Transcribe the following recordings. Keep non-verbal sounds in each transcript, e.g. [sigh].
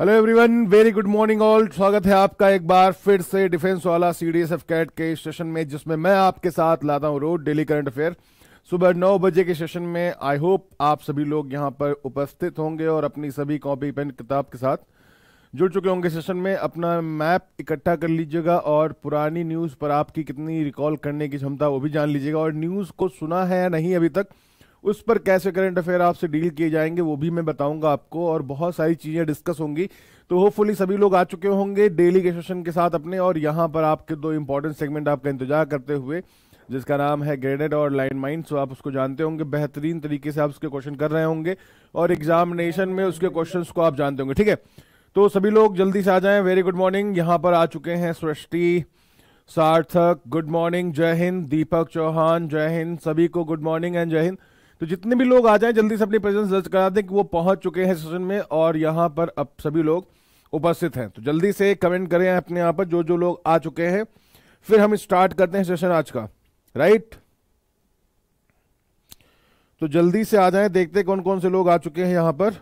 Hello everyone very good morning all स्वागत है आपका एक बार फिर से डिफेंस वाला सीडीएसएफ कैट के सेशन में जिसमें मैं आपके साथ लाता हूं रोज डेली करंट अफेयर सुबह नौ बजे के सेशन में आई होप आप सभी लोग यहां पर उपस्थित होंगे और अपनी सभी कॉपी पेन किताब के साथ जुड़ चुके होंगे सेशन में अपना मैप इकट्ठा कर लीजिएगा और पुरानी न्यूज़ पर आपकी कितनी रिकॉल करने की क्षमता वो भी जान लीजिएगा और न्यूज़ को सुना है या नहीं अभी तक उस पर कैसे करंट अफेयर आपसे डील किए जाएंगे वो भी मैं बताऊंगा आपको और बहुत सारी चीज़ें डिस्कस होंगी तो होपफुली सभी लोग आ चुके होंगे डेली के सेशन के साथ अपने और यहाँ पर आपके दो इंपॉर्टेंट सेगमेंट आपका इंतजार करते हुए जिसका नाम है ग्रेडेड और लाइन माइंड सो आप उसको जानते होंगे बेहतरीन तरीके से आप उसके क्वेश्चन कर रहे होंगे और एग्जामिनेशन में उसके क्वेश्चन को आप जानते होंगे ठीक है तो सभी लोग जल्दी से आ जाए वेरी गुड मॉर्निंग यहाँ पर आ चुके हैं सृष्टि सार्थक गुड मॉर्निंग जय हिंद दीपक चौहान जय हिंद सभी को गुड मॉर्निंग एंड जय हिंद तो जितने भी लोग आ जाएं जल्दी से अपनी प्रेजेंस दर्ज करा दें कि वो पहुंच चुके हैं सेशन में और यहां पर अब सभी लोग उपस्थित हैं तो जल्दी से कमेंट करें अपने यहां पर जो जो लोग आ चुके हैं फिर हम स्टार्ट करते हैं सेशन आज का राइट तो जल्दी से आ जाए देखते कौन कौन से लोग आ चुके हैं यहां पर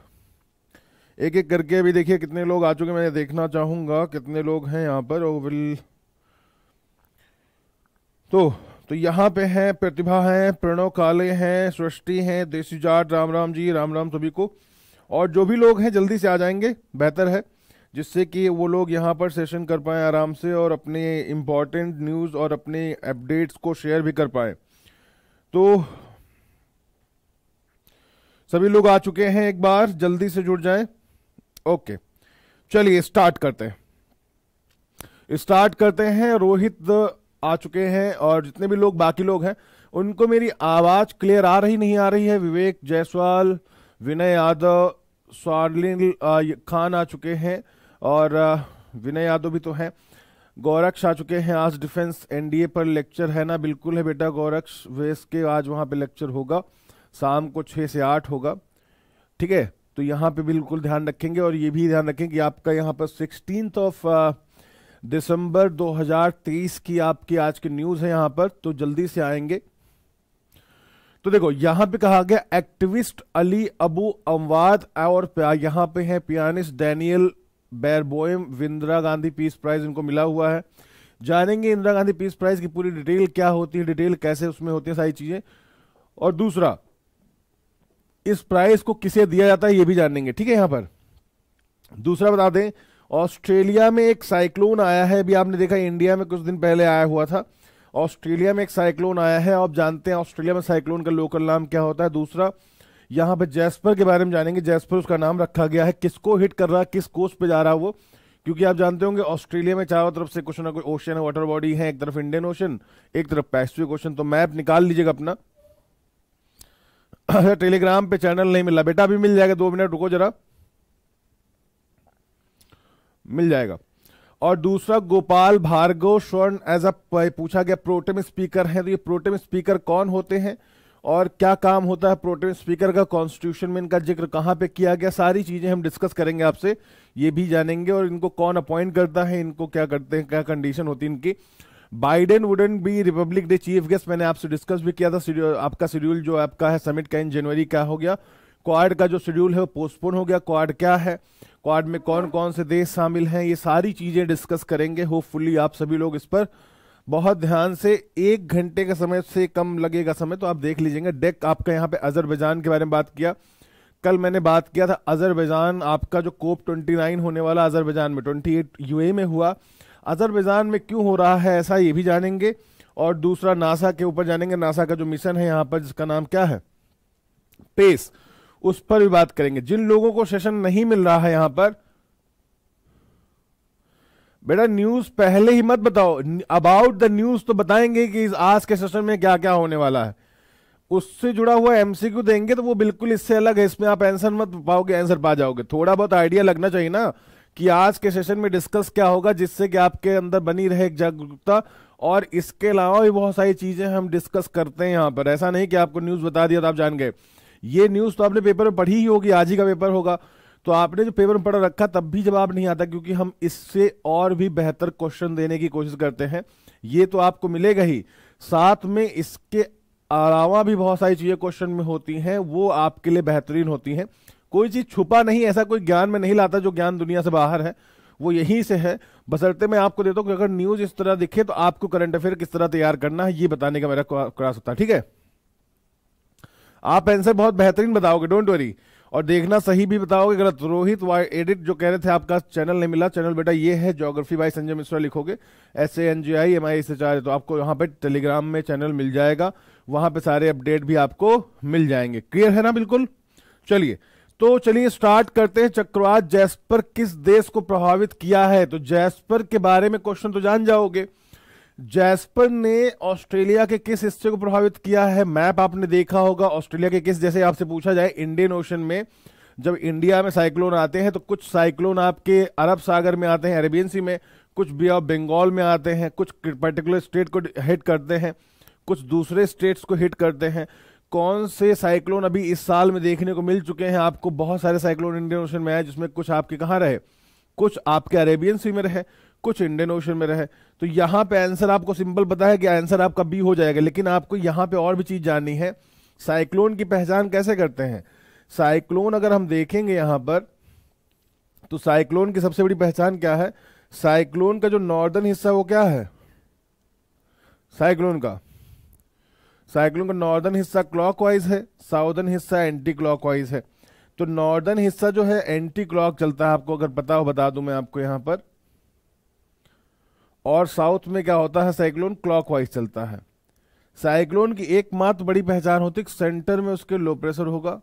एक एक करके अभी देखिए कितने लोग आ चुके मैं देखना चाहूंगा कितने लोग हैं यहाँ पर विल तो तो यहाँ पे हैं प्रतिभा हैं प्रणव काले हैं सृष्टि हैं देसी जाट राम राम जी राम राम सभी को और जो भी लोग हैं जल्दी से आ जाएंगे बेहतर है जिससे कि वो लोग यहाँ पर सेशन कर पाएँ आराम से और अपने इम्पॉर्टेंट न्यूज़ और अपने अपडेट्स को शेयर भी कर पाएँ तो सभी लोग आ चुके हैं एक बार जल्दी से जुड़ जाएं ओके चलिए स्टार्ट करते हैं स्टार्ट करते हैं रोहित आ चुके हैं और जितने भी लोग बाकी लोग हैं उनको मेरी आवाज़ क्लियर आ रही नहीं आ रही है विवेक जायसवाल विनय यादव स्वार्लिन खान आ चुके हैं और विनय यादव भी तो हैं गौरक्ष आ चुके हैं आज डिफेंस एनडीए पर लेक्चर है ना बिल्कुल है बेटा गौरक्ष वेस के आज वहाँ पे लेक्चर होगा शाम को छः से आठ होगा ठीक है तो यहाँ पे बिल्कुल ध्यान रखेंगे और ये भी ध्यान रखें कि आपका यहाँ पर सिक्सटीन ऑफ दिसंबर 2023 की आपकी आज की न्यूज है यहां पर तो जल्दी से आएंगे तो देखो यहां पे कहा गया एक्टिविस्ट अली अबू अमवाद और यहां पे है pianist Daniel Barenboim Indira Gandhi peace prize इनको मिला हुआ है जानेंगे इंदिरा गांधी पीस प्राइज की पूरी डिटेल क्या होती है डिटेल कैसे उसमें होती है सारी चीजें और दूसरा इस प्राइज को किसे दिया जाता है ये भी जानेंगे ठीक है यहां पर दूसरा बता दें ऑस्ट्रेलिया में एक साइक्लोन आया है अभी आपने देखा इंडिया में कुछ दिन पहले आया हुआ था ऑस्ट्रेलिया में एक साइक्लोन आया है आप जानते हैं ऑस्ट्रेलिया में साइक्लोन का लोकल नाम क्या होता है दूसरा यहाँ पे जैस्पर के बारे में जानेंगे जैस्पर उसका नाम रखा गया है किसको हिट कर रहा है किस कोस्ट पे जा रहा है वो क्योंकि आप जानते होंगे ऑस्ट्रेलिया में चारों तरफ से कुछ ना कुछ ओशन है वाटर बॉडी है एक तरफ इंडियन ओशन एक तरफ पैसिफिक ओशन तो मैप निकाल लीजिएगा अपना टेलीग्राम पे चैनल नहीं मिला बेटा अभी मिल जाएगा दो मिनट रुको जरा मिल जाएगा और दूसरा गोपाल भार्गव स्वर्ण एज अ पूछा गया प्रोटेम स्पीकर है तो ये प्रोटेम स्पीकर कौन होते हैं और क्या काम होता है प्रोटेम स्पीकर का कॉन्स्टिट्यूशन में इनका जिक्र कहाँ पे किया गया सारी चीज़ें हम डिस्कस करेंगे आपसे ये भी जानेंगे और इनको कौन अपॉइंट करता है इनको क्या करते हैं क्या कंडीशन होती है इनकी Biden wouldn't be republic day chief guest मैंने आपसे डिस्कस भी किया था आपका शेड्यूल जो आपका है समिट का इन जनवरी का हो गया क्वाड का जो शेड्यूल है वो पोस्टपोन हो गया क्वाड क्या है क्वाड में कौन कौन से देश शामिल हैं ये सारी चीज़ें डिस्कस करेंगे होपफुली आप सभी लोग इस पर बहुत ध्यान से एक घंटे का समय से कम लगेगा समय तो आप देख लीजिएगा डेक आपका यहाँ पे अजरबैजान के बारे में बात किया कल मैंने बात किया था अजरबैजान आपका जो कोप 29 होने वाला अजरबैजान में 28 यूए में हुआ अजरबैजान में क्यों हो रहा है ऐसा ये भी जानेंगे और दूसरा नासा के ऊपर जानेंगे नासा का जो मिशन है यहाँ पर जिसका नाम क्या है पेस उस पर भी बात करेंगे जिन लोगों को सेशन नहीं मिल रहा है यहां पर बेटा न्यूज पहले ही मत बताओ अबाउट द न्यूज तो बताएंगे कि इस आज के सेशन में क्या क्या होने वाला है उससे जुड़ा हुआ एमसीक्यू देंगे तो वो बिल्कुल इससे अलग है इसमें आप आंसर मत पाओगे आंसर पा जाओगे थोड़ा बहुत आइडिया लगना चाहिए ना कि आज के सेशन में डिस्कस क्या होगा जिससे कि आपके अंदर बनी रहे जागरूकता और इसके अलावा भी बहुत सारी चीजें हम डिस्कस करते हैं यहाँ पर ऐसा नहीं कि आपको न्यूज बता दिया तो आप जान गए ये न्यूज़ तो आपने पेपर में पढ़ी ही होगी आज ही का पेपर होगा तो आपने जो पेपर में पढ़ रखा तब भी जवाब नहीं आता क्योंकि हम इससे और भी बेहतर क्वेश्चन देने की कोशिश करते हैं ये तो आपको मिलेगा ही साथ में इसके अलावा भी बहुत सारी चीज़ें क्वेश्चन में होती हैं वो आपके लिए बेहतरीन होती हैं कोई चीज़ छुपा नहीं ऐसा कोई ज्ञान में नहीं लाता जो ज्ञान दुनिया से बाहर है वो यहीं से है बसरते मैं आपको देता हूँ कि अगर न्यूज़ इस तरह दिखे तो आपको करंट अफेयर किस तरह तैयार करना है ये बताने का मेरा क्रास होता है ठीक है आप आंसर बहुत बेहतरीन बताओगे डोंट वरी और देखना सही भी बताओगे गलत रोहित एडिट जो कह रहे थे आपका चैनल नहीं मिला चैनल बेटा ये है जोग्राफी बाई संजय मिश्रा लिखोगे S A N G I M I S H R तो आपको यहाँ पे टेलीग्राम में चैनल मिल जाएगा वहां पे सारे अपडेट भी आपको मिल जाएंगे क्लियर है ना बिल्कुल चलिए तो चलिए स्टार्ट करते हैं चक्रवात जैसपर किस देश को प्रभावित किया है तो जैसपर के बारे में क्वेश्चन तो जान जाओगे जैस्पर ने ऑस्ट्रेलिया के किस हिस्से को प्रभावित किया है मैप आपने देखा होगा ऑस्ट्रेलिया के किस जैसे आपसे पूछा जाए इंडियन ओशन में जब इंडिया में साइक्लोन आते हैं तो कुछ साइक्लोन आपके अरब सागर में आते हैं अरेबियन सी में कुछ बी ऑफ बंगाल में आते हैं कुछ पर्टिकुलर स्टेट को हिट करते हैं कुछ दूसरे स्टेट्स को हिट करते हैं कौन से साइक्लोन अभी इस साल में देखने को मिल चुके हैं आपको बहुत सारे साइक्लोन इंडियन ओशन में आए जिसमें कुछ आपके कहाँ रहे कुछ आपके अरेबियन सी में रहे कुछ इंडियन ओशन में रहे तो यहाँ पे आंसर आपको सिंपल पता है कि आंसर आपका बी हो जाएगा लेकिन आपको यहाँ पे और भी चीज़ जाननी है साइक्लोन की पहचान कैसे करते हैं साइक्लोन अगर हम देखेंगे यहाँ पर तो साइक्लोन की सबसे बड़ी पहचान क्या है साइक्लोन का जो नॉर्दर्न हिस्सा वो क्या है साइक्लोन का साइक्लोन का नॉर्दर्न हिस्सा क्लॉकवाइज है साउदर्न हिस्सा एंटी क्लॉकवाइज है तो नॉर्दर्न हिस्सा जो है एंटी क्लॉक चलता है आपको अगर पता हो बता दूं मैं आपको यहां पर और साउथ में क्या होता है साइक्लोन क्लॉक चलता है साइक्लोन की एकमात्र बड़ी पहचान होती है सेंटर में उसके लो प्रेशर होगा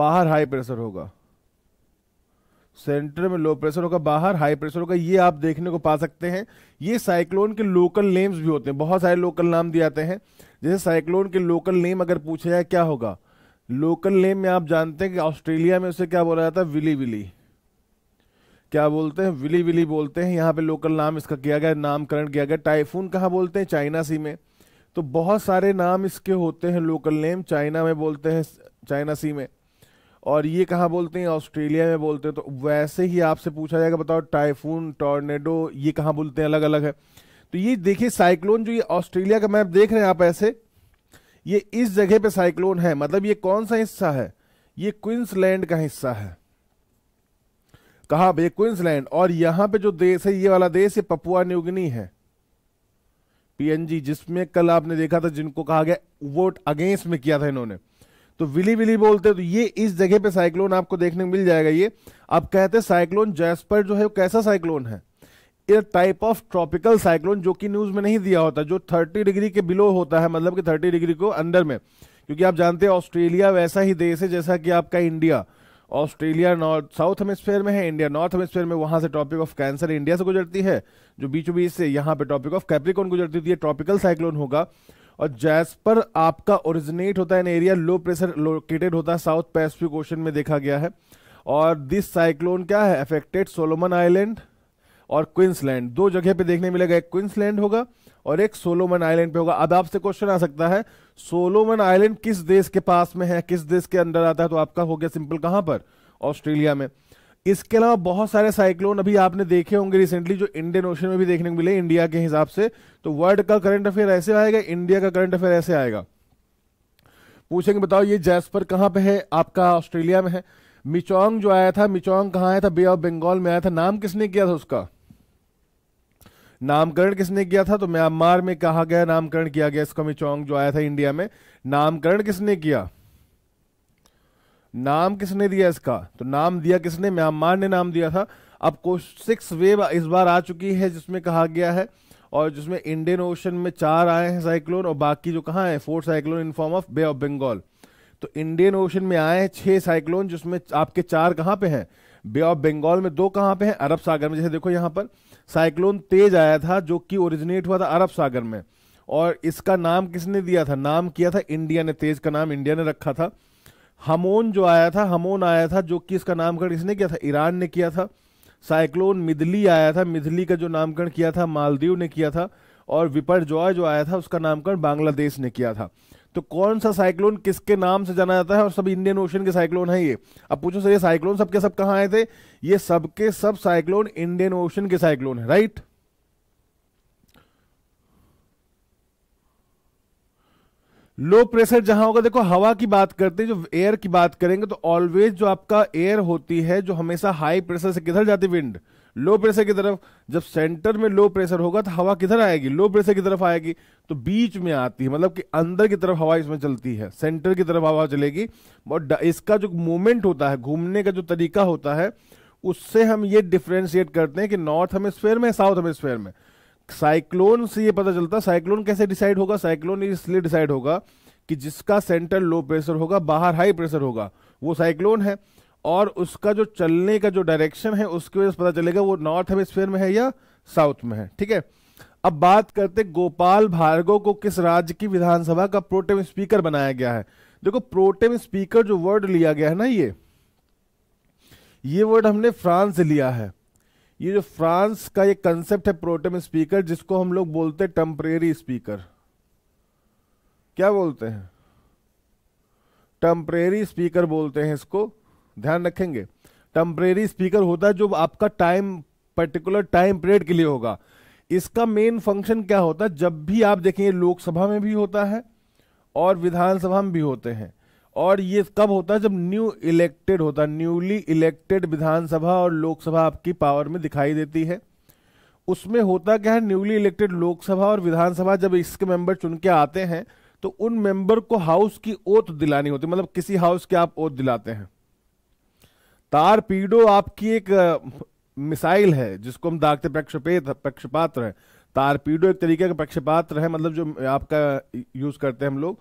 बाहर हाई प्रेशर होगा सेंटर में लो प्रेशर होगा बाहर हाई प्रेशर होगा ये आप देखने को पा सकते हैं ये साइक्लोन के लोकल नेम्स भी होते हैं बहुत सारे लोकल नाम दिए जाते हैं जैसे साइक्लोन के लोकल नेम अगर पूछे जाए क्या होगा लोकल नेम में आप जानते हैं कि ऑस्ट्रेलिया में उसे क्या बोला जाता है विली विली क्या बोलते हैं विली विली बोलते हैं यहाँ पे लोकल नाम इसका किया गया नामकरण किया गया टाइफून कहाँ बोलते हैं चाइना सी में तो बहुत सारे नाम इसके होते हैं लोकल नेम चाइना में बोलते हैं चाइना सी में और ये कहाँ बोलते हैं ऑस्ट्रेलिया में बोलते हैं तो वैसे ही आपसे पूछा जाएगा बताओ टाइफून टॉर्नेडो ये कहाँ बोलते हैं अलग अलग है तो ये देखिए साइक्लोन जो ये ऑस्ट्रेलिया का मैप देख रहे हैं आप ऐसे ये इस जगह पे साइक्लोन है मतलब ये कौन सा हिस्सा है ये क्विंसलैंड का हिस्सा है कहा भैया क्विंसलैंड और यहां पे जो देश है ये वाला देश ये पपुआ न्यूगिनी है पीएनजी जिसमें कल आपने देखा था जिनको कहा गया वोट अगेंस्ट में किया था इन्होंने तो विली विली बोलते तो ये इस जगह पे साइक्लोन आपको देखने को मिल जाएगा ये आप कहते साइक्लोन जैसपर जो है वो कैसा साइक्लोन है टाइप ऑफ ट्रॉपिकल साइक्लोन जो कि न्यूज में नहीं दिया होता जो 30 डिग्री के बिलो होता है मतलब कि 30 डिग्री को अंडर में क्योंकि आप जानते हैं ऑस्ट्रेलिया वैसा ही देश है जैसा कि आपका India Australia north south hemisphere में है इंडिया नॉर्थ हेमिस्फेयर में वहां से टॉपिक ऑफ कैंसर इंडिया से गुजरती है जो बीचों बीच से यहाँ पे टॉपिक ऑफ कैप्रिकॉन गुजरती थी ट्रॉपिकल साइक्लोन होगा और जैसपर आपका ओरिजिनेट होता है in area low pressure located होता है साउथ पैसिफिक ओशन में देखा गया है और दिस साइक्लोन क्या है अफेक्टेड सोलोमन आइलैंड और क्विंसलैंड दो जगह पे देखने मिलेगा एक क्विंसलैंड होगा और एक सोलोमन आइलैंड पे होगा अब आपसे क्वेश्चन आ सकता है सोलोमन आइलैंड किस देश के पास में है किस देश के अंदर आता है तो आपका हो गया सिंपल कहां पर ऑस्ट्रेलिया में इसके अलावा बहुत सारे साइक्लोन अभी आपने देखे होंगे रिसेंटली जो इंडियन ओशन में भी देखने को मिले इंडिया के हिसाब से तो वर्ल्ड का करंट अफेयर ऐसे आएगा इंडिया का करंट अफेयर ऐसे आएगा पूछेंगे बताओ ये जैसपर कहां पे है आपका ऑस्ट्रेलिया में है मिचोंग जो आया था मिचोंग कहां आया था बे ऑफ बंगाल में आया था नाम किसने किया था उसका नामकरण किसने किया था तो म्यांमार में कहा गया नामकरण किया गया इसको चौंग जो आया था इंडिया में नामकरण किसने किया नाम किसने दिया इसका तो नाम दिया किसने म्यांमार ने नाम दिया था अब सिक्स वेव इस बार आ चुकी है जिसमें कहा गया है और जिसमें इंडियन ओशन में चार आए हैं साइक्लोन और बाकी जो कहा है four cyclone in form of bay of Bengal तो इंडियन ओशन में आए हैं छह साइक्लोन जिसमें आपके चार कहां पे हैं बे ऑफ बंगाल में दो कहां पे हैं अरब सागर में जैसे देखो यहां पर साइक्लोन तेज आया था जो कि ओरिजिनेट हुआ था अरब सागर में और इसका नाम किसने दिया था नाम किया था इंडिया ने तेज का नाम इंडिया ने रखा था हमोन जो आया था हमोन आया था जो कि इसका नामकरण इसने किया था ईरान ने किया था साइक्लोन मिदली आया था मिदली का जो नामकरण किया था मालदीव ने किया था और विपर जॉय जो आया था उसका नामकरण बांग्लादेश ने किया था तो कौन सा साइक्लोन किसके नाम से जाना जाता है और सब इंडियन ओशन के साइक्लोन है ये अब पूछो सर ये साइक्लोन सबके सब कहां आए थे ये सबके सब साइक्लोन इंडियन ओशन के साइक्लोन है राइट लो प्रेशर जहां होगा देखो हवा की बात करते हैं जो एयर की बात करेंगे तो ऑलवेज जो आपका एयर होती है जो हमेशा हाई प्रेशर से किधर जाती विंड लो प्रेशर की तरफ जब सेंटर में लो प्रेशर होगा तो हवा किधर आएगी लो प्रेशर की तरफ आएगी तो बीच में आती है मतलब कि अंदर की तरफ हवा इसमें चलती है सेंटर की तरफ हवा चलेगी और इसका जो मूवमेंट होता है घूमने का जो तरीका होता है उससे हम ये डिफ्रेंशिएट करते हैं कि नॉर्थ हेमिस्फेयर में साउथ हेमिस्फेयर में साइक्लोन से ये पता चलता है साइक्लोन कैसे डिसाइड होगा साइक्लोन इसलिए डिसाइड होगा कि जिसका सेंटर लो प्रेशर होगा बाहर हाई प्रेशर होगा वो साइक्लोन है और उसका जो चलने का जो डायरेक्शन है उसकी वजह से पता चलेगा वो नॉर्थ हेमिस्फेयर में है या साउथ में है ठीक है अब बात करते गोपाल भार्गव को किस राज्य की विधानसभा का प्रोटेम स्पीकर बनाया गया है देखो प्रोटेम स्पीकर जो वर्ड लिया गया है ना ये ये वर्ड हमने फ्रांस से लिया है ये जो फ्रांस का ये कंसेप्ट है प्रोटेम स्पीकर जिसको हम लोग बोलते हैं टेम्परेरी स्पीकर क्या बोलते हैं टेम्परेरी स्पीकर बोलते हैं इसको ध्यान रखेंगे टेम्परेरी स्पीकर होता है जो आपका टाइम पर्टिकुलर टाइम पीरियड के लिए होगा इसका मेन फंक्शन क्या होता है जब भी आप देखेंगे लोकसभा में भी होता है और विधानसभा में भी होते हैं और ये कब होता है जब न्यू इलेक्टेड होता है न्यूली इलेक्टेड विधानसभा और लोकसभा आपकी पावर में दिखाई देती है उसमें होता क्या है न्यूली इलेक्टेड लोकसभा और विधानसभा जब इसके मेंबर चुन के आते हैं तो उन मेंबर को हाउस की ओत दिलानी होती है मतलब किसी हाउस के आप ओत दिलाते हैं तारपीडो आपकी एक मिसाइल है जिसको हम दागते प्रक्षेपित प्रक्षपात्र है तारपीडो एक तरीके का प्रक्षेपात्र है मतलब जो आपका यूज करते हैं हम लोग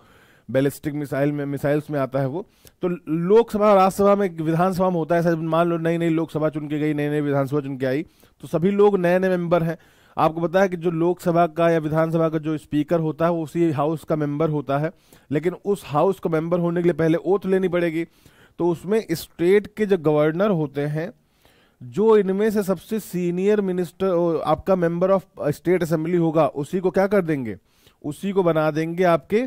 बैलिस्टिक मिसाइल में मिसाइल्स में आता है वो तो लोकसभा राज्यसभा में विधानसभा में होता है ऐसा मान लो नई नई लोकसभा चुन के गई नई नई विधानसभा चुन के आई तो सभी लोग नए नए मेंबर हैं आपको पता है कि जो लोकसभा का या विधानसभा का जो स्पीकर होता है वो उसी हाउस का मेंबर होता है लेकिन उस हाउस का मेंबर होने के लिए पहले ओथ लेनी पड़ेगी तो उसमें स्टेट के जो गवर्नर होते हैं जो इनमें से सबसे सीनियर मिनिस्टर आपका मेंबर ऑफ स्टेट असेंबली होगा उसी को क्या कर देंगे उसी को बना देंगे आपके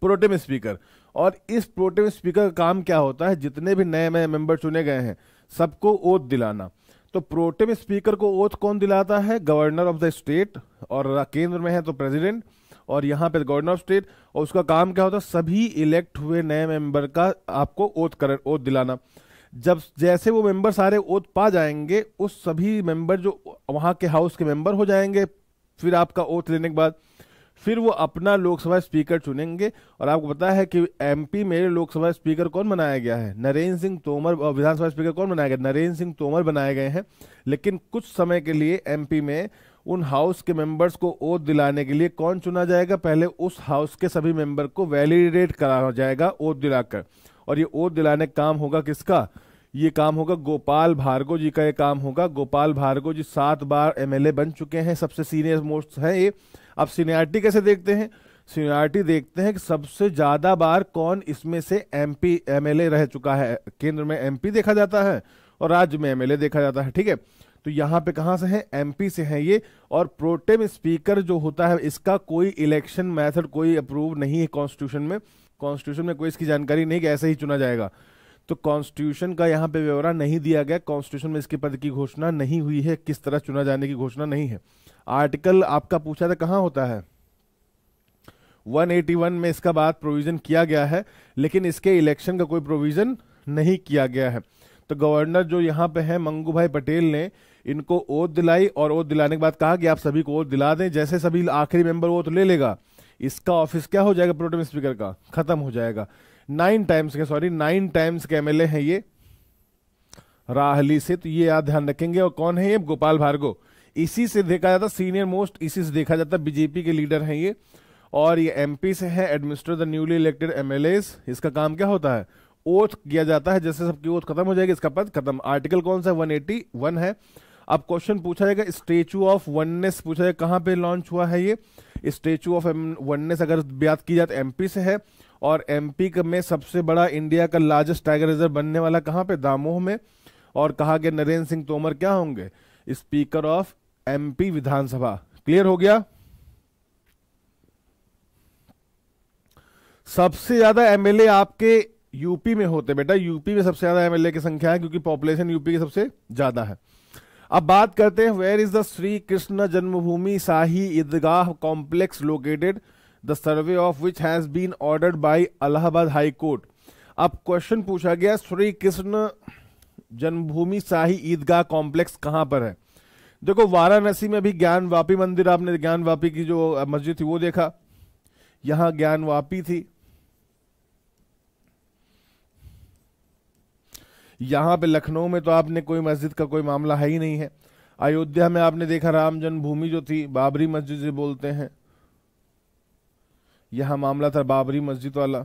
प्रोटेम स्पीकर और इस प्रोटेम स्पीकर का काम क्या होता है जितने भी नए नए मेंबर चुने गए हैं सबको ओथ दिलाना तो प्रोटेम स्पीकर को ओथ कौन दिलाता है गवर्नर ऑफ द स्टेट और केंद्र में है तो प्रेसिडेंट और यहाँ पे गवर्नर ऑफ स्टेट और उसका काम क्या होता है सभी इलेक्ट हुए नए मेंबर का आपको ओथ कर ओथ दिलाना जब जैसे वो मेंबर सारे ओथ पा जाएंगे उस सभी मेंबर जो वहाँ के हाउस के मेंबर हो जाएंगे फिर आपका ओथ लेने के बाद फिर वो अपना लोकसभा स्पीकर चुनेंगे और आपको पता है कि एमपी में लोकसभा स्पीकर कौन बनाया गया है नरेंद्र सिंह तोमर विधानसभा स्पीकर कौन बनाया गया नरेंद्र सिंह तोमर बनाए गए हैं लेकिन कुछ समय के लिए एमपी में उन हाउस के मेंबर्स को ओथ दिलाने के लिए कौन चुना जाएगा पहले उस हाउस के सभी मेंबर को वैलिडेट करा जाएगा ओथ दिलाकर और ये ओथ दिलाने का काम होगा किसका ये काम होगा गोपाल भार्गव जी का ये काम होगा गोपाल भार्गव जी सात बार एमएलए बन चुके हैं सबसे सीनियर मोस्ट हैं ये अब सीनियरिटी कैसे देखते हैं सीनियरिटी देखते हैं कि सबसे ज़्यादा बार कौन इसमें से एमपी एमएलए रह चुका है केंद्र में एमपी देखा जाता है और राज्य में एमएलए देखा जाता है ठीक है तो यहाँ पे कहाँ से है एमपी से है ये और प्रोटेम स्पीकर जो होता है इसका कोई इलेक्शन मेथड कोई अप्रूव नहीं है कॉन्स्टिट्यूशन में कॉन्स्टिट्यूशन में कोई इसकी जानकारी नहीं कि ऐसे ही चुना जाएगा तो कॉन्स्टिट्यूशन का यहाँ पे ब्यौरा नहीं दिया गया कॉन्स्टिट्यूशन में इसके पद की घोषणा नहीं हुई है किस तरह चुना जाने की घोषणा नहीं है आर्टिकल आपका पूछा था कहाँ होता है 181 में इसका बात प्रोविजन किया गया है लेकिन इसके इलेक्शन का कोई प्रोविजन नहीं किया गया है तो गवर्नर जो यहाँ पे है मंगू भाई पटेल ने इनको ओद दिलाई और ओद दिलाने के बाद कहा कि आप सभी को ओद दिला दें जैसे सभी आखिरी मेंबर तो ले लेगा इसका ऑफिस क्या हो जाएगा प्रोटेम स्पीकर का खत्म हो जाएगा नाइन टाइम्स के सॉरी नाइन टाइम्स के एमएलए हैं ये राहली से तो ये याद ध्यान रखेंगे और कौन है ये गोपाल भार्गव इसी से देखा जाता सीनियर मोस्ट इसी से देखा जाता बीजेपी के लीडर हैं ये और ये एमपी से है administer the newly elected MLAs इसका काम क्या होता है ओथ किया जाता है जैसे सबकी ओथ खत्म हो जाएगी इसका पद खत्म आर्टिकल कौन सा वन है अब क्वेश्चन पूछा जाएगा स्टेचू ऑफ वननेस पूछा जाएगा कहाँ पे लॉन्च हुआ है ये स्टेचू ऑफ वननेस अगर बात की जाए तो एमपी से है और एमपी में सबसे बड़ा इंडिया का लार्जेस्ट टाइगर रिजर्व बनने वाला कहाँ पे दामोह में और कहा गया नरेंद्र सिंह तोमर क्या होंगे स्पीकर ऑफ एमपी विधानसभा क्लियर हो गया सबसे ज्यादा एमएलए आपके यूपी में होते बेटा यूपी में सबसे ज्यादा एमएलए की संख्या है क्योंकि पॉपुलेशन यूपी की सबसे ज्यादा है अब बात करते हैं where is the Shri Krishna Janmabhoomi Shahi Idgah complex located the survey of which has been ordered by Allahabad high court अब क्वेश्चन पूछा गया श्री कृष्ण जन्मभूमि शाही ईदगाह कॉम्प्लेक्स कहाँ पर है देखो वाराणसी में भी ज्ञान वापी मंदिर आपने ज्ञान वापी की जो मस्जिद थी वो देखा यहाँ ज्ञान वापी थी यहाँ पे लखनऊ में तो आपने कोई मस्जिद का कोई मामला है ही नहीं है अयोध्या में आपने देखा राम जन्मभूमि जो थी बाबरी मस्जिद से बोलते हैं यहां मामला था बाबरी मस्जिद वाला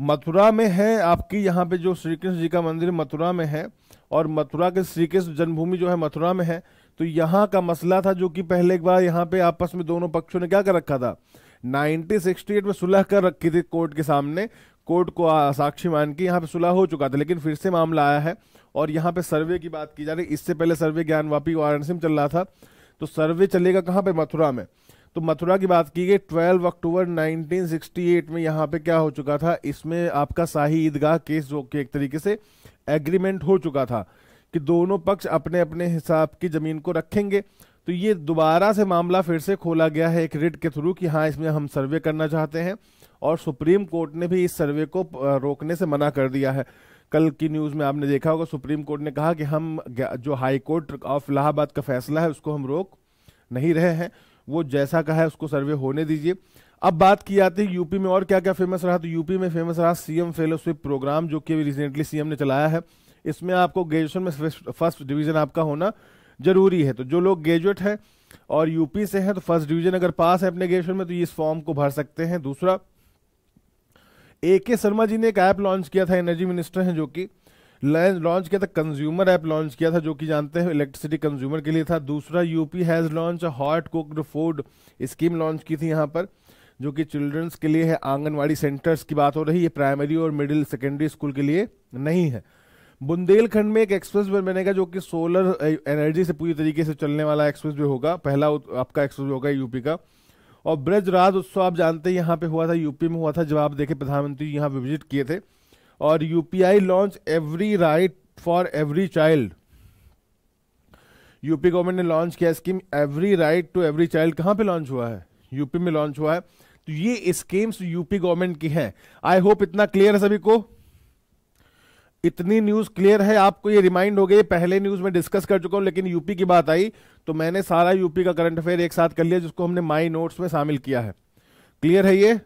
मथुरा में है आपकी यहाँ पे जो श्री कृष्ण जी का मंदिर मथुरा में है और मथुरा के श्री कृष्ण जन्मभूमि जो है मथुरा में है तो यहाँ का मसला था जो कि पहले एक बार यहाँ पे आपस में दोनों पक्षों ने क्या कर रखा था 1968 में सुलह कर रखी थी कोर्ट के सामने कोर्ट को साक्षी मान के यहाँ पे सुलह हो चुका था लेकिन फिर से मामला आया है और यहाँ पे सर्वे की बात की जा रही है इससे पहले सर्वे ज्ञानवापी वाराणसी में चल रहा था तो सर्वे चलेगा कहाँ पे मथुरा में तो मथुरा की बात की गई 12 अक्टूबर 1968 में यहाँ पे क्या हो चुका था इसमें आपका शाही ईदगाह केस जो के एक तरीके से एग्रीमेंट हो चुका था कि दोनों पक्ष अपने अपने हिसाब की ज़मीन को रखेंगे तो ये दोबारा से मामला फिर से खोला गया है एक रिट के थ्रू कि हाँ इसमें हम सर्वे करना चाहते हैं और सुप्रीम कोर्ट ने भी इस सर्वे को रोकने से मना कर दिया है कल की न्यूज़ में आपने देखा होगा सुप्रीम कोर्ट ने कहा कि हम जो हाई कोर्ट ऑफ इलाहाबाद का फैसला है उसको हम रोक नहीं रहे हैं वो जैसा कहा है उसको सर्वे होने दीजिए अब बात की जाती है यूपी में और क्या क्या फेमस रहा तो यूपी में फेमस रहा सीएम फेलोशिप प्रोग्राम जो कि रिसेंटली सीएम ने चलाया है इसमें आपको ग्रेजुएशन में फर्स्ट डिवीजन आपका होना जरूरी है तो जो लोग ग्रेजुएट हैं और यूपी से हैं तो फर्स्ट डिवीजन अगर पास है अपने ग्रेजुएशन में तो इस फॉर्म को भर सकते हैं दूसरा ए के शर्मा जी ने एक ऐप लॉन्च किया था एनर्जी मिनिस्टर हैं जो कि लॉन्च किया था कंज्यूमर ऐप लॉन्च किया था जो कि जानते हैं इलेक्ट्रिसिटी कंज्यूमर के लिए था दूसरा UP has launch hot cooked food scheme launch की थी यहाँ पर जो कि चिल्ड्रंस के लिए है आंगनवाड़ी सेंटर्स की बात हो रही है प्राइमरी और मिडिल सेकेंडरी स्कूल के लिए नहीं है बुंदेलखंड में एक एक्सप्रेस वे बनेगा जो कि सोलर एनर्जी से पूरी तरीके से चलने वाला एक्सप्रेस वे होगा पहला आपका एक्सप्रेस वे होगा यूपी का और ब्रजराज उत्सव आप जानते हैं यहाँ पे हुआ था यूपी में हुआ था जब आप देखे प्रधानमंत्री यहाँ विजिट किए थे और UPI launch every right for every child UP government ने लॉन्च किया scheme every right to every child कहाँ पे लॉन्च हुआ है यूपी में लॉन्च हुआ है तो ये स्कीम्स यूपी गवर्नमेंट की है आई होप इतना क्लियर है सभी को इतनी न्यूज क्लियर है आपको ये रिमाइंड हो गई पहले न्यूज में डिस्कस कर चुका हूं लेकिन यूपी की बात आई तो मैंने सारा यूपी का करंट अफेयर एक साथ कर लिया जिसको हमने माई नोट्स में शामिल किया है क्लियर है ये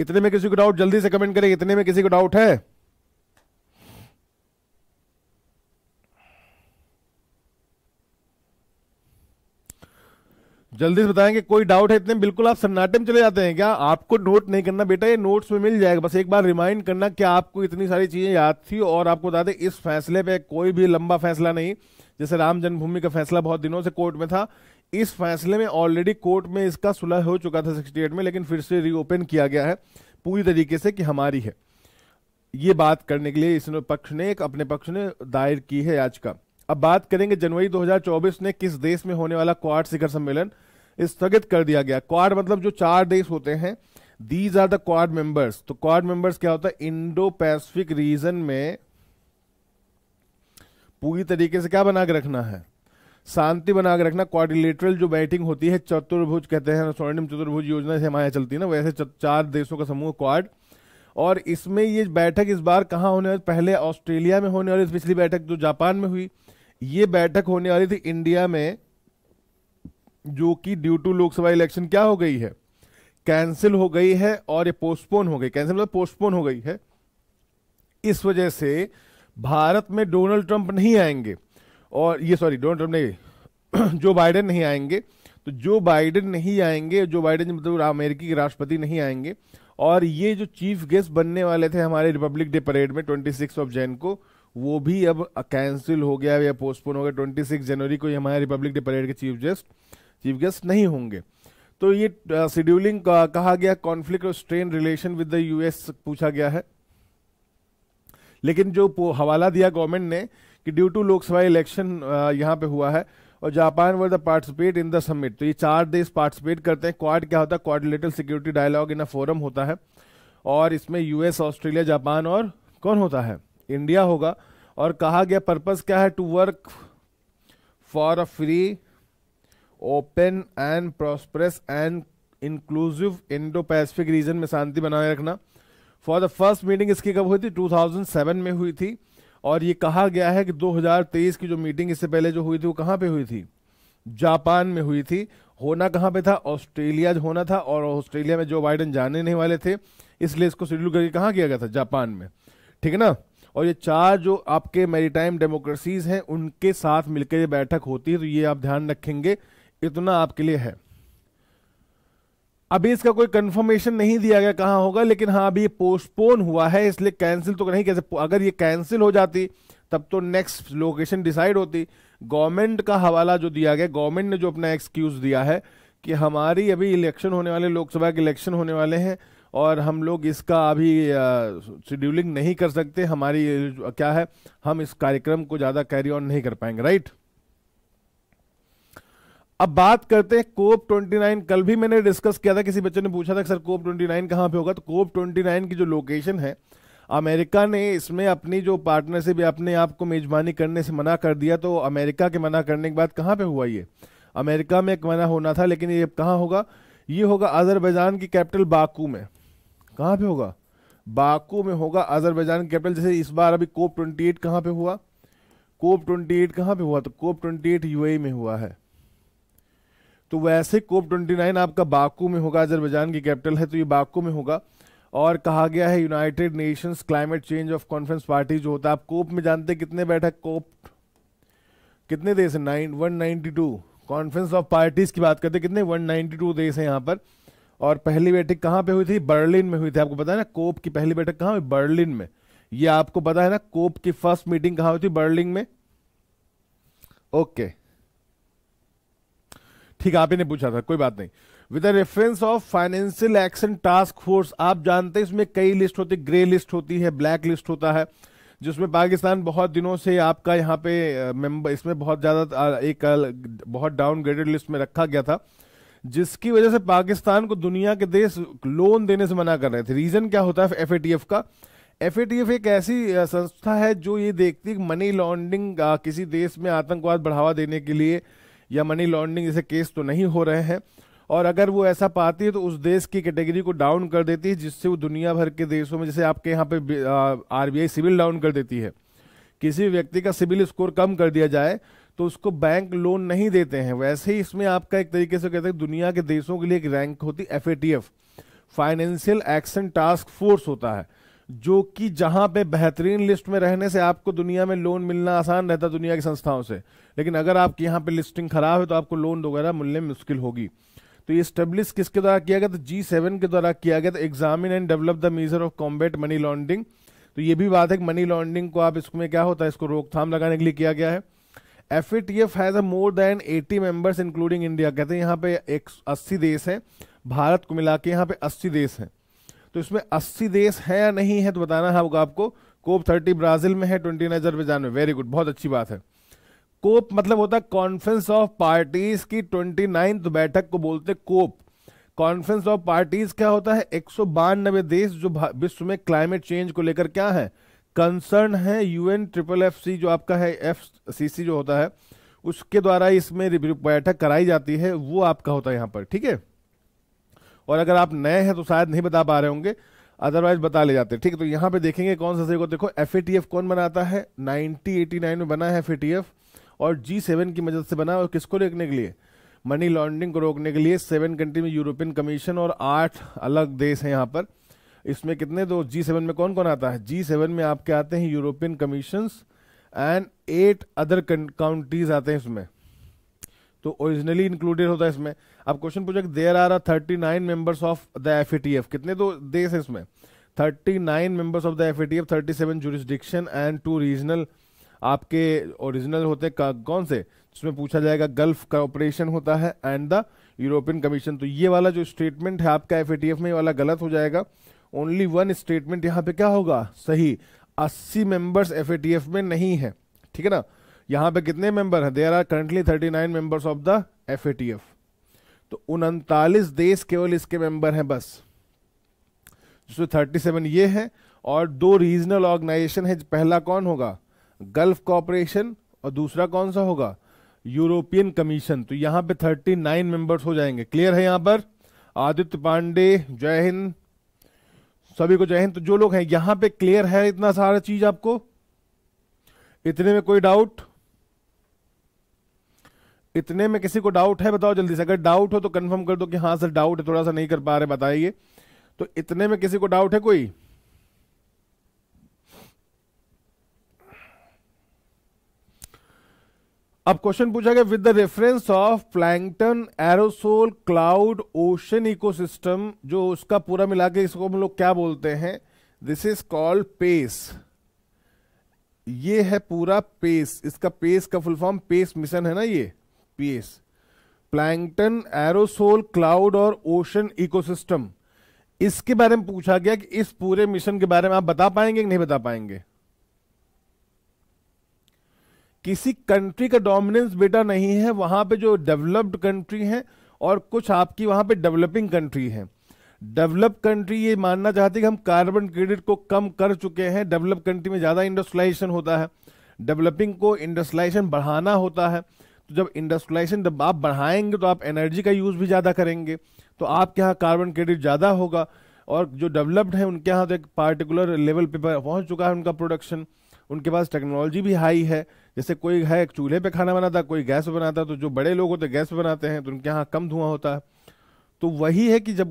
इतने में किसी को डाउट जल्दी से कमेंट करें इतने में किसी को डाउट है जल्दी से बताएंगे कोई डाउट है इतने बिल्कुल आप सन्नाटे में चले जाते हैं क्या आपको नोट नहीं करना बेटा ये नोट्स में मिल जाएगा बस एक बार रिमाइंड करना कि आपको इतनी सारी चीज़ें याद थी और आपको बता दें इस फैसले पे कोई भी लंबा फैसला नहीं जैसे राम जन्मभूमि का फैसला बहुत दिनों से कोर्ट में था इस फैसले में ऑलरेडी कोर्ट में इसका सुलह हो चुका था सिक्सटी में लेकिन फिर से रीओपन किया गया है पूरी तरीके से कि हमारी है ये बात करने के लिए इस पक्ष ने एक अपने पक्ष ने दायर की है याचिका अब बात करेंगे जनवरी 2024 ने किस देश में होने वाला क्वाड शिखर सम्मेलन स्थगित कर दिया गया क्वाड मतलब जो चार देश होते हैं these are the quad members तो क्वाड मेंबर्स क्या होता है इंडो पैसिफिक रीजन में पूरी तरीके से क्या बना के रखना है शांति बना के रखना क्वारिलेटरल जो बैटिंग होती है चतुर्भुज कहते हैं स्वर्णिम चतुर्भुज योजना से हमारे चलती है ना वैसे चार देशों का समूह क्वाड और इसमें ये बैठक इस बार कहाँ होने वाली पहले ऑस्ट्रेलिया में होने वाली पिछली बैठक जो जापान में हुई ये बैठक होने वाली थी इंडिया में जो कि ड्यू टू लोकसभा इलेक्शन क्या हो गई है कैंसिल हो गई है और ये पोस्टपोन हो गई कैंसिल मतलब पोस्टपोन हो गई है इस वजह से भारत में डोनाल्ड ट्रंप नहीं आएंगे और ये सॉरी डोनाल्ड ट्रंप नहीं जो [clears throat] बाइडेन नहीं आएंगे तो जो बाइडेन नहीं आएंगे जो बाइडेन मतलब अमेरिकी के राष्ट्रपति नहीं आएंगे और ये जो चीफ गेस्ट बनने वाले थे हमारे रिपब्लिक डे परेड में ट्वेंटी सिक्स ऑफ जैन को वो भी अब कैंसिल हो गया या पोस्टपोन हो गया ट्वेंटी सिक्स जनवरी को ये हमारे रिपब्लिक डे परेड के चीफ गेस्ट चीफ गेस्ट नहीं होंगे तो ये शेड्यूलिंग uh, कहा गया कॉन्फ्लिक्ट और strain relation with the US पूछा गया है लेकिन जो हवाला दिया गवर्नमेंट ने कि ड्यू टू लोकसभा इलेक्शन यहां पे हुआ है और Japan were the participate in the summit तो ये चार देश पार्टिसिपेट करते हैं क्वाड क्या होता है quadrilateral security dialogue in a forum होता है और इसमें यूएस ऑस्ट्रेलिया जापान और कौन होता है इंडिया होगा और कहा गया पर्पज़ क्या है to work for a free open and prosperous and inclusive Indo Pacific region में शांति बनाए रखना फॉर द फर्स्ट मीटिंग इसकी कब हुई थी 2007 में हुई थी और ये कहा गया है कि 2023 की जो मीटिंग इससे पहले जो हुई थी वो कहाँ पे हुई थी जापान में हुई थी होना कहाँ पे था ऑस्ट्रेलिया होना था और ऑस्ट्रेलिया में जो बाइडन जाने नहीं वाले थे इसलिए इसको शेड्यूल करके कहाँ किया गया था जापान में ठीक है ना और ये चार जो आपके मेरी डेमोक्रेसीज हैं उनके साथ मिलकर ये बैठक होती है तो ये आप ध्यान रखेंगे इतना आपके लिए है अभी इसका कोई कंफर्मेशन नहीं दिया गया कहां होगा लेकिन हाँ अभी ये पोस्टपोन हुआ है इसलिए कैंसिल तो नहीं कैसे अगर ये कैंसिल हो जाती तब तो नेक्स्ट लोकेशन डिसाइड होती गवर्नमेंट का हवाला जो दिया गया गवर्नमेंट ने जो अपना एक्सक्यूज दिया है कि हमारी अभी इलेक्शन होने वाले लोकसभा के इलेक्शन होने वाले हैं और हम लोग इसका अभी शेड्यूलिंग नहीं कर सकते हमारी क्या है हम इस कार्यक्रम को ज़्यादा कैरी ऑन नहीं कर पाएंगे राइट अब बात करते हैं कोप 29 कल भी मैंने डिस्कस किया था किसी बच्चे ने पूछा था कि सर कोप 29 कहाँ पे होगा तो कोप 29 की जो लोकेशन है अमेरिका ने इसमें अपनी जो पार्टनर से भी अपने आप को मेजबानी करने से मना कर दिया तो अमेरिका के मना करने के बाद कहाँ पे हुआ ये अमेरिका में एक मना होना था लेकिन ये कहाँ होगा ये होगा अजरबैजान की कैपिटल बाकू में कहाँ पे होगा बाकू में होगा अजरबैजान की कैपिटल जैसे इस बार अभी कोप ट्वेंटी एट कहाँ पे हुआ कोप ट्वेंटी एट कहाँ पे हुआ तो कोप ट्वेंटी एट यूएई में हुआ है तो वैसे कोप 29 आपका बाकू में होगा अजरबैजान की कैपिटल है तो ये बाकू में होगा और कहा गया है United Nations climate change of conference party जो होता है आप कोप में जानते कितने बैठक कोप कितने देश हैं nine one ninety two conference of parties की बात करते कितने वन नाइनटी टू देश हैं यहाँ पर और पहली बैठक कहाँ पे हुई थी बर्लिन में हुई थी आपको पता है ना कोप की पहली बैठक कहाँ हुई बर्लिन में ये आपको पता है ना कोप की फर्स्ट मीटिंग कहाँ हुई थी बर्लिन में ओके okay. ठीक आप ही ने पूछा था कोई बात नहीं with reference of financial action task force आप जानते हैं इसमें कई लिस्ट होती ग्रे लिस्ट होती है ब्लैक लिस्ट होता है जिसमें पाकिस्तान बहुत दिनों से आपका यहाँ पे मेंबर इसमें बहुत ज़्यादा एक बहुत डाउनग्रेडेड लिस्ट में रखा गया था जिसकी वजह से पाकिस्तान को दुनिया के देश लोन देने से मना कर रहे थे रीज़न क्या होता है एफ का एफ एक ऐसी संस्था है जो ये देखती है मनी लॉन्ड्रिंग किसी देश में आतंकवाद बढ़ावा देने के लिए या मनी लॉन्ड्रिंग जैसे केस तो नहीं हो रहे हैं और अगर वो ऐसा पाती है तो उस देश की कैटेगरी को डाउन कर देती है जिससे वो दुनिया भर के देशों में जैसे आपके यहाँ पे आरबीआई सिविल डाउन कर देती है किसी व्यक्ति का सिविल स्कोर कम कर दिया जाए तो उसको बैंक लोन नहीं देते हैं वैसे ही इसमें आपका एक तरीके से कहते हैं दुनिया के देशों के लिए एक रैंक होती है F financial action task force होता है जो कि जहां पे बेहतरीन लिस्ट में रहने से आपको दुनिया में लोन मिलना आसान रहता दुनिया की संस्थाओं से लेकिन अगर आपके यहाँ पे लिस्टिंग खराब है तो आपको लोन वगैरह मिलने में मुश्किल होगी तो ये स्टेब्लिश किसके द्वारा किया गया तो जी सेवन के द्वारा किया गया था examine and develop the major of combat money laundering तो ये भी बात है कि मनी लॉन्ड्रिंग को आप इसमें क्या होता है इसको रोकथाम लगाने के लिए किया गया है F A T F has more than eighty members including India कहते हैं यहाँ पे एक अस्सी देश है भारत को मिला के यहाँ पे अस्सी देश है तो इसमें अस्सी देश है या नहीं है तो बताना है आपको कोप थर्टी ब्राज़ील में है ट्वेंटी नाइन अजरबैजान में वेरी गुड बहुत अच्छी बात है कोप मतलब होता है कॉन्फ्रेंस ऑफ पार्टीज की ट्वेंटी नाइन्थ बैठक को बोलते कोप कॉन्फ्रेंस ऑफ पार्टीज क्या होता है एक सौ बानबे देश जो विश्व में क्लाइमेट चेंज को लेकर क्या है कंसर्न है यूएन ट्रिपल एफ सी जो आपका है एफ सी सी जो होता है उसके द्वारा इसमें बैठक कराई जाती है वो आपका होता है यहाँ पर ठीक है और अगर आप नए हैं तो शायद नहीं बता पा रहे होंगे अदरवाइज बता ले जाते ठीक है तो यहाँ पे देखेंगे कौन सा सही को देखो एफ देखो कौन बनाता है नाइनटीन में बना है एफ और जी सेवन की मदद से बना और किसको रोकने के लिए मनी लॉन्ड्रिंग को रोकने के लिए सेवन कंट्री में यूरोपियन कमीशन और आठ अलग देश हैं यहाँ पर इसमें कितने दो जी सेवन में कौन कौन आता है जी सेवन में आपके आते हैं European Commission and eight other countries आते हैं इसमें तो ओरिजिनली इंक्लूडेड होता है इसमें अब क्वेश्चन पूछा कि there are are thirty nine members of the F कितने दो देश हैं इसमें thirty nine members of the F A T F thirty seven jurisdiction and two regional आपके ओरिजिनल होते कौन से जिसमें पूछा जाएगा गल्फ का ऑपरेशन होता है एंड द यूरोपियन कमीशन तो ये वाला जो स्टेटमेंट है आपका एफ में ये वाला गलत हो जाएगा ओनली वन स्टेटमेंट यहाँ पे क्या होगा सही अस्सी मेंबर्स एफ में नहीं है ठीक है ना यहाँ पे कितने मेंबर हैं there are currently thirty nine members of the F तो उनतालीस देश केवल इसके मेंबर हैं बस जिसमें थर्टी सेवन ये हैं और दो रीजनल ऑर्गेनाइजेशन है पहला कौन होगा गल्फ कॉपरेशन और दूसरा कौन सा होगा यूरोपियन कमीशन तो यहां पे 39 मेंबर्स हो जाएंगे क्लियर है यहां पर आदित्य पांडे जय हिंद सभी को जय हिंद तो जो लोग हैं यहां पे क्लियर है इतना सारा चीज आपको इतने में कोई डाउट इतने में किसी को डाउट है बताओ जल्दी से अगर डाउट हो तो कंफर्म कर दो कि हाँ सर डाउट है थोड़ा सा नहीं कर पा रहे बताइए तो इतने में किसी को डाउट है कोई अब क्वेश्चन पूछा गया with the reference of plankton aerosol cloud ocean ecosystem जो उसका पूरा मिला के इसको हम लोग क्या बोलते हैं दिस इज कॉल्ड पेस ये है पूरा पेस इसका पेस का फुल फॉर्म पेस मिशन है ना ये पेस प्लैंकटन एरोसोल क्लाउड और ओशन इकोसिस्टम इसके बारे में पूछा गया कि इस पूरे मिशन के बारे में आप बता पाएंगे कि नहीं बता पाएंगे किसी कंट्री का डोमिनेंस बेटा नहीं है वहाँ पे जो डेवलप्ड कंट्री है और कुछ आपकी वहां पे डेवलपिंग कंट्री है डेवलप कंट्री ये मानना चाहती है कि हम कार्बन क्रेडिट को कम कर चुके हैं डेवलप कंट्री में ज़्यादा इंडस्ट्रियलाइजेशन होता है डेवलपिंग को इंडस्ट्रियलाइजेशन बढ़ाना होता है तो जब इंडस्ट्रियलाइजेशन जब आप बढ़ाएंगे तो आप एनर्जी का यूज़ भी ज़्यादा करेंगे तो आपके यहाँ कार्बन क्रेडिट ज़्यादा होगा और जो डेवलप्ड है उनके यहाँ तो एक पार्टिकुलर लेवल पे पहुँच चुका है उनका प्रोडक्शन उनके पास टेक्नोलॉजी भी हाई है जैसे कोई है चूल्हे पे खाना बनाता कोई गैस पे बनाता तो जो बड़े लोग होते गैस पे बनाते हैं तो उनके यहाँ कम धुआं होता है तो वही है कि जब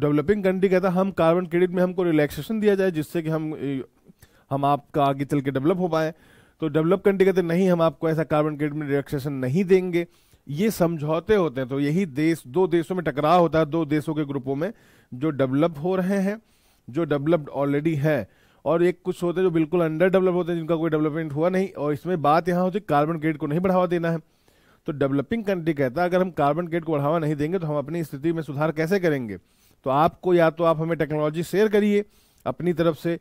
डेवलपिंग कंट्री कहता हम कार्बन क्रेडिट में हमको रिलैक्सेशन दिया जाए जिससे कि हम हम आपका आगे चल के डेवलप हो पाए तो डेवलप कंट्री कहते नहीं हम आपको ऐसा कार्बन क्रेडिट में रिलैक्सेशन नहीं देंगे ये समझौते होते हैं तो यही देश दो देशों में टकराव होता है दो देशों के ग्रुपों में जो डेवलप हो रहे हैं जो डेवलप्ड ऑलरेडी है और एक कुछ होते हैं जो बिल्कुल अंडर डेवलप होते हैं जिनका कोई डेवलपमेंट हुआ नहीं और इसमें बात यहाँ होती है कार्बन क्रेडिट को नहीं बढ़ावा देना है तो डेवलपिंग कंट्री कहता है अगर हम कार्बन क्रेडिट को बढ़ावा नहीं देंगे तो हम अपनी स्थिति में सुधार कैसे करेंगे तो आपको या तो आप हमें टेक्नोलॉजी शेयर करिए अपनी तरफ से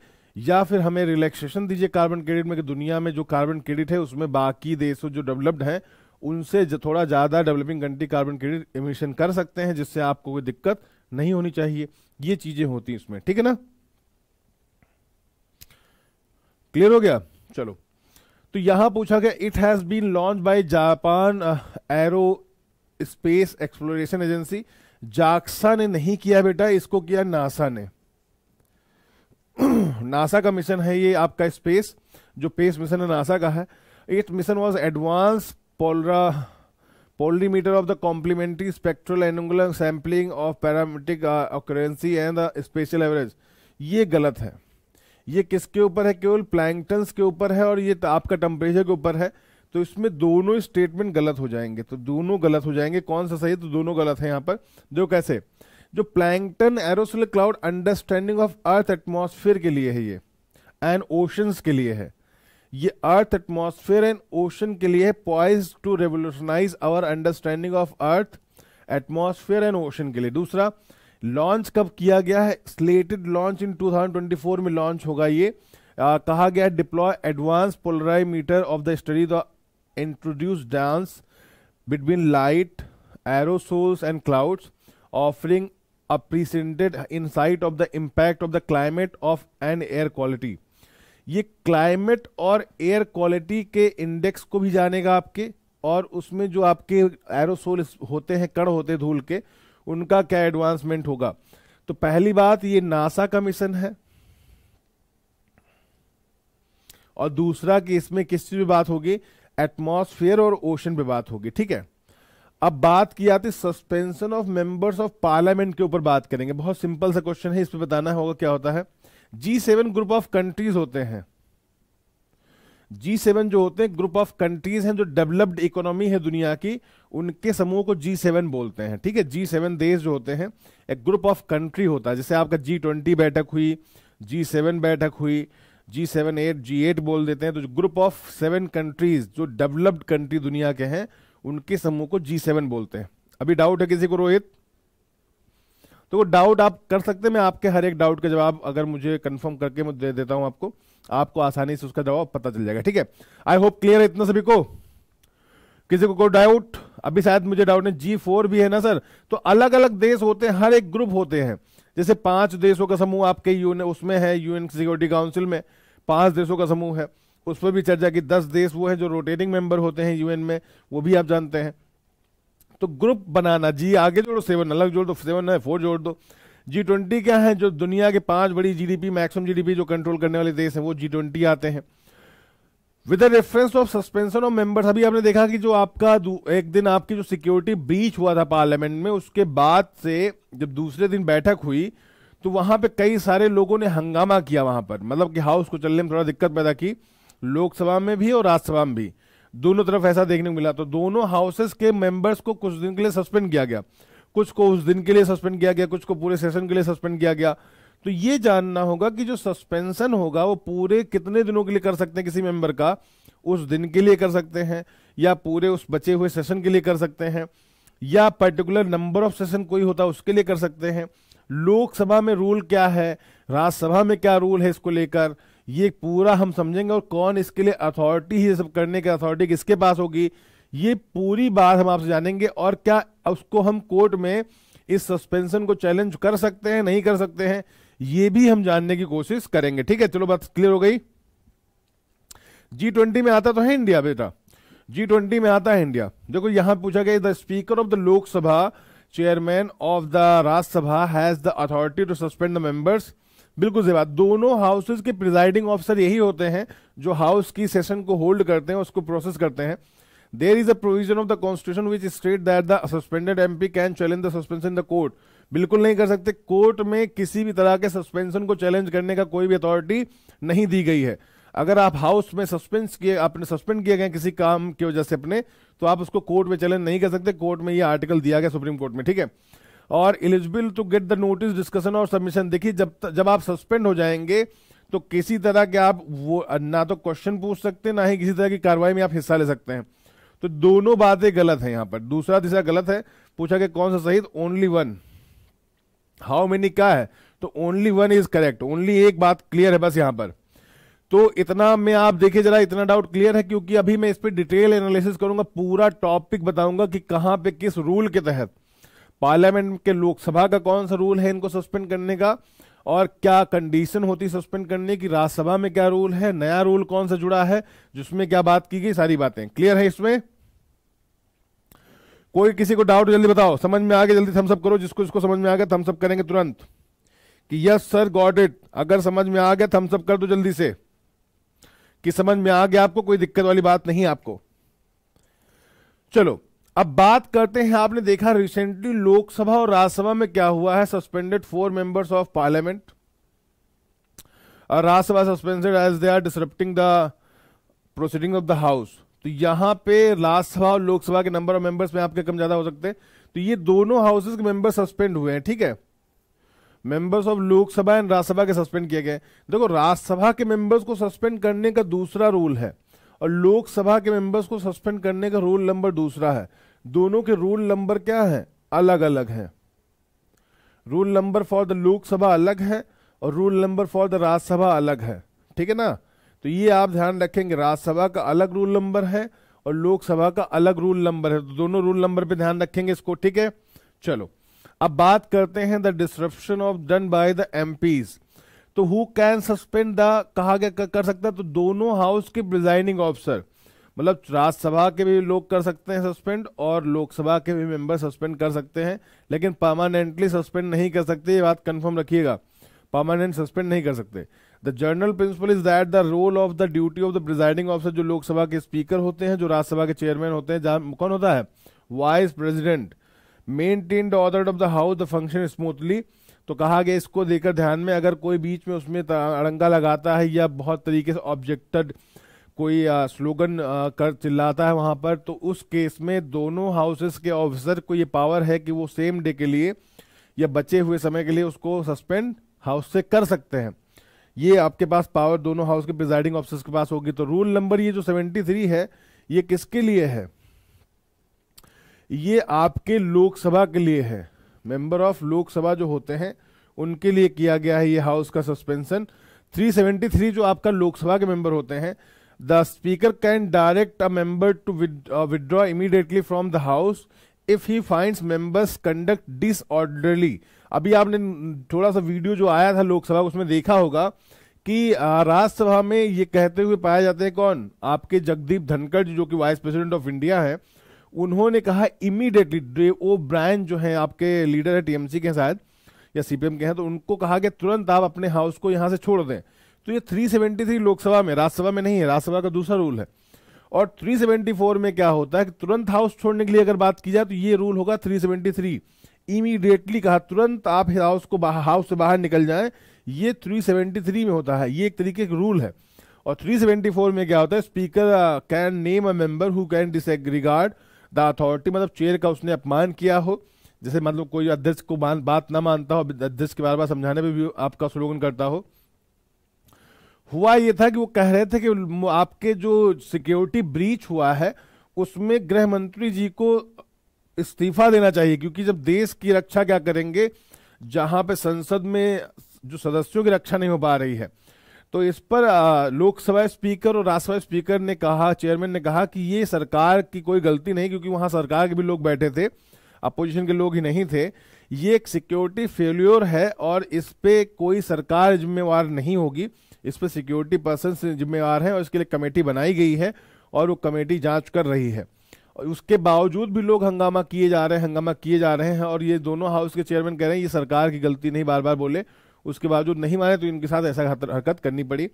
या फिर हमें रिलैक्सेशन दीजिए कार्बन क्रेडिट में कि दुनिया में जो कार्बन क्रेडिट है उसमें बाकी देश जो डेवलप्ड हैं उनसे थोड़ा ज़्यादा developing country carbon credit emission कर सकते हैं जिससे आपको कोई दिक्कत नहीं होनी चाहिए ये चीज़ें होती हैं इसमें ठीक है ना क्लियर हो गया चलो तो यहां पूछा गया it has been launch by Japan aerospace exploration agency JAXA ने नहीं किया बेटा इसको किया नासा ने [clears throat] नासा का मिशन है ये आपका स्पेस जो पेस मिशन है नासा का है इट मिशन वाज एडवांस पोलरा polarimeter of the complementary spectral angular sampling of parametric uh, and and the ये गलत है ये किसके ऊपर है केवल प्लैंकटन्स के ऊपर है और ये तो आपका टेम्परेचर के ऊपर है तो इसमें दोनों स्टेटमेंट गलत हो जाएंगे तो दोनों गलत हो जाएंगे कौन सा सही है तो दोनों गलत है यहाँ पर जो कैसे जो plankton aerosol cloud understanding of earth atmosphere के लिए है ये एंड ओशंस के लिए है ये अर्थ एटमोसफेयर एंड ओशन के लिए poised to revolutionise our understanding of earth atmosphere and ocean के लिए दूसरा लॉन्च कब किया गया है स्लेटेड लॉन्च इन 2024 में लॉन्च होगा ये आ, कहा गया है deploy advance polarimeter of the study the introduce dance between light aerosols aerosols and clouds offering insight of the impact of the climate of an air quality ये climate और air quality के index को भी जानेगा आपके और उसमें जो आपके एरोसोल होते हैं कड़ होते धूल के उनका क्या एडवांसमेंट होगा तो पहली बात ये नासा का मिशन है और दूसरा कि इसमें किस चीज पे बात होगी एटमॉस्फेयर और ओशन पे बात होगी ठीक है अब बात की जाती suspension of members of parliament के ऊपर बात करेंगे बहुत सिंपल सा क्वेश्चन है इस पे बताना होगा क्या होता है G seven group of countries होते हैं जी सेवन जो होते हैं ग्रुप ऑफ कंट्रीज हैं जो डेवलप्ड इकोनॉमी है दुनिया की उनके समूह को जी सेवन बोलते हैं ठीक है जी सेवन देश जो होते हैं एक ग्रुप ऑफ कंट्री होता है जैसे आपका जी ट्वेंटी बैठक हुई जी सेवन बैठक हुई G seven eight G eight बोल देते हैं तो ग्रुप ऑफ सेवन कंट्रीज जो डेवलप्ड कंट्री दुनिया के हैं उनके समूह को जी सेवन बोलते हैं अभी डाउट है किसी को रोहित तो वो डाउट आप कर सकते हैं मैं आपके हर एक डाउट का जवाब अगर मुझे कंफर्म करके मैं दे देता हूं आपको आपको आसानी से उसका जवाब पता चल जाएगा ठीक है आई होप क्लियर है इतना सभी को किसी को कोई डाउट अभी शायद मुझे डाउट है जी फोर भी है ना सर तो अलग अलग देश होते हैं हर एक ग्रुप होते हैं जैसे पांच देशों का समूह आपके यून उसमें है यूएन सिक्योरिटी काउंसिल में पांच देशों का समूह है उस पर भी चर्चा की दस देश वो है जो रोटेटिंग मेंबर होते हैं यूएन में वो भी आप जानते हैं तो ग्रुप बनाना जी आगे जोड़ो सेवन अलग जोड़ दो सेवन है फोर जोड़ दो जी ट्वेंटी क्या है जो दुनिया के पांच बड़ी जीडीपी मैक्सिमम जीडीपी जो कंट्रोल करने वाले देश हैं वो जी ट्वेंटी आते हैं with reference of suspension of members अभी आपने देखा कि जो आपका एक दिन आपकी जो सिक्योरिटी ब्रीच हुआ था पार्लियामेंट में उसके बाद से जब दूसरे दिन बैठक हुई तो वहां पे कई सारे लोगों ने हंगामा किया वहां पर मतलब कि हाउस को चलने में थोड़ा दिक्कत पैदा की लोकसभा में भी और राज्यसभा में भी दोनों तरफ ऐसा देखने को मिला तो दोनों हाउसेस के मेंबर्स को कुछ दिन के लिए सस्पेंड किया गया कुछ को उस दिन के लिए सस्पेंड किया गया कुछ को पूरे सेशन के लिए सस्पेंड किया गया तो ये जानना होगा कि जो सस्पेंशन होगा वो पूरे कितने दिनों के लिए कर सकते हैं किसी मेंबर का उस दिन के लिए कर सकते हैं या पूरे उस बचे हुए सेशन के लिए कर सकते हैं या पर्टिकुलर नंबर ऑफ सेशन कोई होता है उसके लिए कर सकते हैं लोकसभा में रूल क्या है राज्यसभा में क्या रूल है इसको लेकर ये पूरा हम समझेंगे और कौन इसके लिए अथॉरिटी ये सब करने की अथॉरिटी किसके पास होगी ये पूरी बात हम आपसे जानेंगे और क्या उसको हम कोर्ट में इस सस्पेंशन को चैलेंज कर सकते हैं नहीं कर सकते हैं ये भी हम जानने की कोशिश करेंगे ठीक है चलो बात क्लियर हो गई जी ट्वेंटी में आता तो है इंडिया बेटा जी ट्वेंटी में आता है इंडिया देखो यहां पूछा गया the speaker of the Lok Sabha chairman of the Rajya Sabha has the authority to suspend the members बिल्कुल जी बात दोनों हाउसेज के प्रिजाइडिंग ऑफिसर यही होते हैं जो हाउस की सेशन को होल्ड करते हैं उसको प्रोसेस करते हैं there is a provision of the constitution which state that the suspended MP can challenge the suspension in the court बिल्कुल नहीं कर सकते कोर्ट में किसी भी तरह के सस्पेंशन को चैलेंज करने का कोई भी अथॉरिटी नहीं दी गई है अगर आप हाउस में सस्पेंस किए आपने सस्पेंड किया गया किसी काम की वजह से अपने तो आप उसको कोर्ट में चैलेंज नहीं कर सकते कोर्ट में ये आर्टिकल दिया गया सुप्रीम कोर्ट में ठीक है और eligible to get the notice discussion और सबमिशन देखिए जब जब आप सस्पेंड हो जाएंगे तो किसी तरह के आप वो ना तो क्वेश्चन पूछ सकते हैं ना ही किसी तरह की कार्रवाई में आप हिस्सा ले सकते हैं तो दोनों बातें गलत है यहाँ पर दूसरा तीसरा गलत है पूछा कि कौन सा सही ओनली वन हाउ मेनी का है तो only one is correct only एक बात क्लियर है बस यहाँ पर तो इतना में आप देखिए जरा इतना डाउट क्लियर है क्योंकि अभी मैं इस पर डिटेल एनालिसिस करूंगा पूरा टॉपिक बताऊंगा कि कहां पे किस रूल के तहत पार्लियामेंट के लोकसभा का कौन सा रूल है इनको सस्पेंड करने का और क्या कंडीशन होती सस्पेंड करने की राज्यसभा में क्या रूल है नया रूल कौन सा जुड़ा है जिसमें क्या बात की गई सारी बातें क्लियर है इसमें कोई किसी को डाउट जल्दी बताओ समझ में आ गया जल्दी थम्सअप करो जिसको इसको समझ में आ गया थम्सअप करेंगे तुरंत कि यस सर गॉट इट अगर समझ में आ गया थम्सअप कर दो जल्दी से कि समझ में आ गया आपको कोई दिक्कत वाली बात नहीं आपको चलो अब बात करते हैं आपने देखा रिसेंटली लोकसभा और राज्यसभा में क्या हुआ है suspended four members of parliament Rajya Sabha suspended as they are disrupting the proceeding of the house तो यहां पे राज्यसभा और लोकसभा के नंबर ऑफ मेंबर्स में आपके कम ज्यादा हो सकते हैं तो ये दोनों हाउसेज के मेंबर सस्पेंड हुए हैं ठीक है members of Lok Sabha and Rajya Sabha के सस्पेंड किए गए देखो राज्यसभा के मेंबर्स को सस्पेंड करने का दूसरा रूल है और लोकसभा के मेंबर्स को सस्पेंड करने का रूल नंबर दूसरा है दोनों के रूल नंबर क्या है अलग अलग है rule number for the Lok Sabha अलग है और rule number for the Rajya Sabha अलग है ठीक है ना तो ये आप ध्यान रखेंगे राज्यसभा का अलग रूल नंबर है और लोकसभा का अलग रूल नंबर है तो दोनों रूल नंबर पे ध्यान रखेंगे इसको ठीक है चलो अब बात करते हैं the description of done by the MPs तो हु कैन सस्पेंड द कहा गया कर सकता है तो दोनों हाउस के प्रिजाइडिंग ऑफिसर मतलब राज्यसभा के भी लोग कर सकते हैं सस्पेंड और लोकसभा के भी मेंबर सस्पेंड कर सकते हैं लेकिन परमानेंटली सस्पेंड नहीं कर सकते ये बात कंफर्म रखिएगा परमानेंट सस्पेंड नहीं कर सकते the general principle is that the role of the duty of the presiding officer जो लोकसभा के स्पीकर होते हैं जो राज्यसभा के चेयरमैन होते हैं जहाँ कौन होता है vice president maintain the order of the house the function smoothly तो कहा गया इसको देकर ध्यान में अगर कोई बीच में उसमें अड़ंगा लगाता है या बहुत तरीके से ऑब्जेक्टेड कोई आ, स्लोगन आ, कर चिल्लाता है वहाँ पर तो उस केस में दोनों हाउसेस के ऑफिसर को ये पावर है कि वो सेम डे के लिए या बचे हुए समय के लिए उसको सस्पेंड हाउस से कर सकते हैं ये आपके पास पावर दोनों हाउस के प्रिजाइडिंग ऑफिसर्स के पास होगी तो रूल नंबर ये जो 73 है ये किसके लिए है ये आपके लोकसभा के लिए है मेंबर ऑफ लोकसभा जो होते हैं उनके लिए किया गया है ये हाउस का सस्पेंशन 373 जो आपका लोकसभा के मेंबर होते हैं the speaker can direct a member to withdraw immediately from the house if he finds members conduct disorderly अभी आपने थोड़ा सा वीडियो जो आया था लोकसभा उसमें देखा होगा कि राज्यसभा में ये कहते हुए पाया जाते हैं कौन आपके जगदीप धनखड़ जो कि वाइस प्रेसिडेंट ऑफ इंडिया है उन्होंने कहा इमीडिएटली वो ब्रांड जो है आपके लीडर है टीएमसी के शायद या सीपीएम के हैं तो उनको कहा कि तुरंत आप अपने हाउस को यहां से छोड़ दें तो ये 373 लोकसभा में राज्यसभा में नहीं है राज्यसभा का दूसरा रूल है और 374 में क्या होता है कि तुरंत हाउस छोड़ने के लिए अगर बात की जाए तो ये रूल होगा 373 इमीडिएटली कहा तुरंत आप हाउस को हाउस से बाहर निकल जाए ये 373 में होता है ये एक तरीके का रूल है और 374 में क्या होता है speaker can name a member who can disregard the authority मतलब चेयर का उसने अपमान किया हो जैसे मतलब कोई अध्यक्ष को मान बात ना मानता हो अध्यक्ष के बार बार समझाने में भी आपका स्लोगन करता हो हुआ यह था कि वो कह रहे थे कि आपके जो सिक्योरिटी ब्रीच हुआ है उसमें गृह मंत्री जी को इस्तीफा देना चाहिए क्योंकि जब देश की रक्षा क्या करेंगे जहां पे संसद में जो सदस्यों की रक्षा नहीं हो पा रही है तो इस पर लोकसभा स्पीकर और राज्यसभा स्पीकर ने कहा चेयरमैन ने कहा कि ये सरकार की कोई गलती नहीं क्योंकि वहां सरकार के भी लोग बैठे थे अपोजिशन के लोग ही नहीं थे ये एक सिक्योरिटी फेल्योर है और इस पर कोई सरकार जिम्मेवार नहीं होगी इस पर सिक्योरिटी पर्सन जिम्मेवार हैं और इसके लिए कमेटी बनाई गई है और वो कमेटी जांच कर रही है और उसके बावजूद भी लोग हंगामा किए जा रहे हैं हंगामा किए जा रहे हैं और ये दोनों हाउस के चेयरमैन कह रहे हैं ये सरकार की गलती नहीं बार बार बोले उसके बावजूद नहीं माने तो इनके साथ ऐसा हरकत करनी पड़ी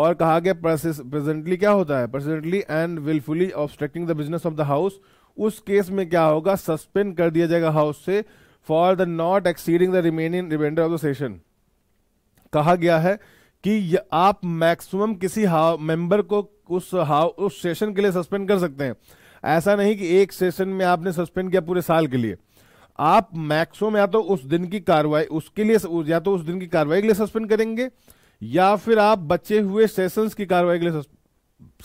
और कहा गया प्रेजेंटली क्या होता है presently and wilfully obstructing the business of the house उस केस में क्या होगा सस्पेंड कर दिया जाएगा हाउस से for the not exceeding the remaining reminder of the session कहा गया है कि आप मैक्सिमम किसी हाउ मेंबर को उस हाउ उस सेशन के लिए सस्पेंड कर सकते हैं ऐसा नहीं कि एक सेशन में आपने सस्पेंड किया पूरे साल के लिए आप मैक्सो में या तो उस दिन की कार्रवाई उसके लिए या तो उस दिन की कार्रवाई के लिए सस्पेंड करेंगे या फिर आप बचे हुए सेशंस की कार्रवाई के लिए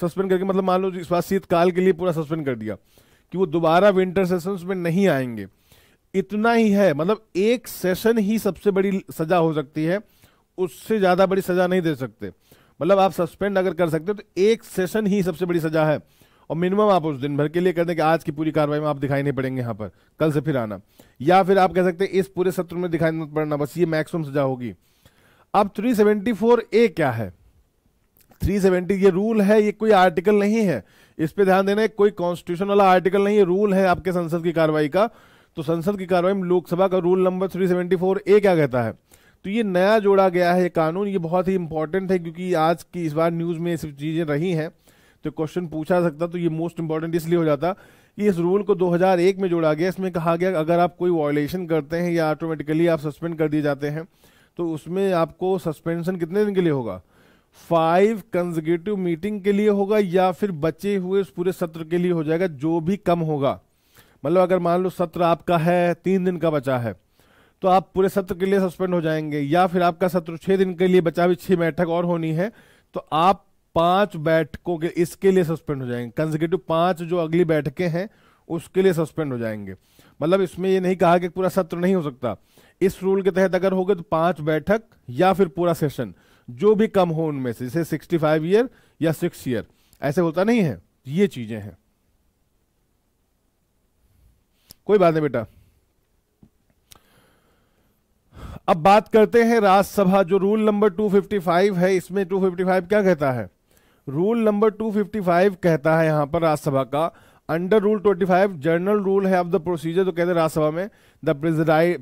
सस्पेंड करके मतलब मान लो इस बार शीतकाल के लिए पूरा सस्पेंड कर दिया कि वो दोबारा विंटर सेशंस में नहीं आएंगे इतना ही है मतलब एक सेशन ही सबसे बड़ी सजा हो सकती है उससे ज़्यादा बड़ी सजा नहीं दे सकते मतलब आप सस्पेंड अगर कर सकते हो तो एक सेशन ही सबसे बड़ी सजा है और मिनिमम आप उस दिन भर के लिए कर दें कि आज की पूरी कार्रवाई में आप दिखाई नहीं पड़ेंगे यहाँ पर कल से फिर आना या फिर आप कह सकते हैं इस पूरे सत्र में दिखाई नहीं पड़ना बस ये मैक्सिमम सजा होगी अब 374 ए क्या है 370 ये रूल है ये कोई आर्टिकल नहीं है इस पर ध्यान देना कोई कॉन्स्टिट्यूशन वाला आर्टिकल नहीं है रूल है आपके संसद की कार्रवाई का तो संसद की कार्रवाई में लोकसभा का रूल नंबर फोर ए क्या कहता है तो ये नया जोड़ा गया है कानून ये बहुत ही इंपॉर्टेंट है क्योंकि आज की इस बार न्यूज़ में ये सब चीज़ें रही हैं तो क्वेश्चन पूछा सकता तो ये मोस्ट इंपॉर्टेंट इसलिए हो जाता कि इस रूल को 2001 में जोड़ा गया इसमें कहा गया अगर आप कोई वॉयलेशन करते हैं या ऑटोमेटिकली आप सस्पेंड कर दिए जाते हैं तो उसमें आपको सस्पेंशन कितने दिन के लिए होगा फाइव कंजिव मीटिंग के लिए होगा या फिर बचे हुए उस पूरे सत्र के लिए हो जाएगा जो भी कम होगा मतलब अगर मान लो सत्र आपका है तीन दिन का बचा है तो आप पूरे सत्र के लिए सस्पेंड हो जाएंगे या फिर आपका सत्र छह दिन के लिए बचा भी छह बैठक और होनी है तो आप पांच बैठकों के इसके लिए सस्पेंड हो जाएंगे कंजिकेटिव पांच जो अगली बैठकें हैं उसके लिए सस्पेंड हो जाएंगे मतलब इसमें ये नहीं कहा कि पूरा सत्र नहीं हो सकता इस रूल के तहत अगर होगा तो पांच बैठक या फिर पूरा सेशन जो भी कम हो उनमें से जैसे सिक्सटी फाइव ईयर या सिक्स ईयर ऐसे होता नहीं है ये चीजें हैं कोई बात नहीं बेटा अब बात करते हैं राज्यसभा जो रूल नंबर 255 है इसमें 255 क्या कहता है रूल नंबर 255 कहता है यहाँ पर राज्यसभा का अंडर रूल 25 जनरल रूल है ऑफ द प्रोसीजर तो कहते हैं राज्यसभा में the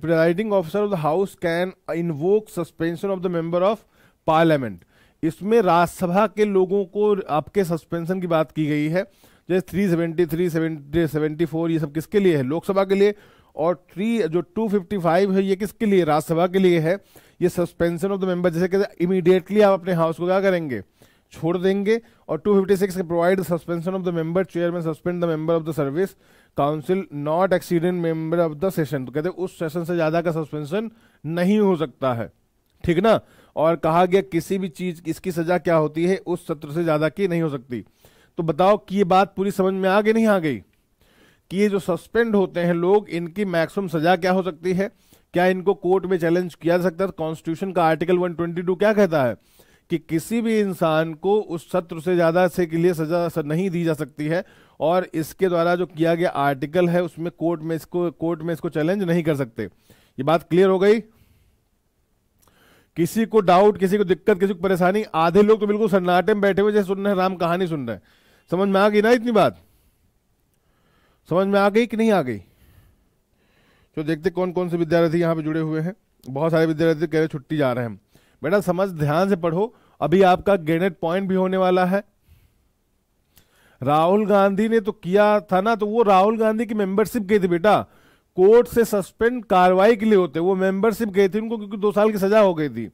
presiding officer of the house can invoke suspension of the member of parliament इसमें राज्यसभा के लोगों को आपके सस्पेंशन की बात की गई है जैसे three seventy three seventy seventy four ये सब किसके लिए है लोकसभा के लिए और थ्री जो टू फिफ्टी फाइव है ये किसके लिए राज्यसभा के लिए है ये सस्पेंशन ऑफ द मेंबर जैसे कहते हैं इमीडिएटली आप अपने हाउस को क्या करेंगे छोड़ देंगे और 256 के provide suspension of the member chairman suspend the member of the service council not accident member of the session तो कहते उस सेशन से ज़्यादा का सस्पेंशन नहीं हो सकता है ठीक ना और कहा गया किसी भी चीज़ इसकी सज़ा क्या होती है उस सत्र से ज़्यादा की नहीं हो सकती तो बताओ कि ये बात पूरी समझ में आ गई नहीं आ गई कि ये जो सस्पेंड होते हैं लोग इनकी मैक्सिमम सज़ा क्या हो सकती है क्या इनको कोर्ट में चैलेंज किया जा सकता है कॉन्स्टिट्यूशन तो का आर्टिकल 122 क्या कहता है कि किसी भी इंसान को उस सत्र से ज़्यादा से के लिए सजा नहीं दी जा सकती है और इसके द्वारा जो किया गया आर्टिकल है उसमें कोर्ट में इसको कोर्ट में इसको चैलेंज नहीं कर सकते ये बात क्लियर हो गई किसी को डाउट किसी को दिक्कत किसी को परेशानी आधे लोग तो बिल्कुल सन्नाटे में बैठे हुए जैसे सुन रहे हैं राम कहानी सुन रहे हैं समझ में आ गई ना इतनी बात समझ में आ गई कि नहीं आ गई तो देखते कौन कौन से विद्यार्थी यहाँ पे जुड़े हुए हैं बहुत सारे विद्यार्थी कह रहे छुट्टी जा रहे हैं बेटा समझ ध्यान से पढ़ो अभी आपका गेनेट पॉइंट भी होने वाला है राहुल गांधी ने तो किया था ना तो वो राहुल गांधी की मेंबरशिप गई थी बेटा कोर्ट से सस्पेंड कार्रवाई के लिए होते वो मेंबरशिप गई थी उनको क्योंकि दो साल की सजा हो गई थी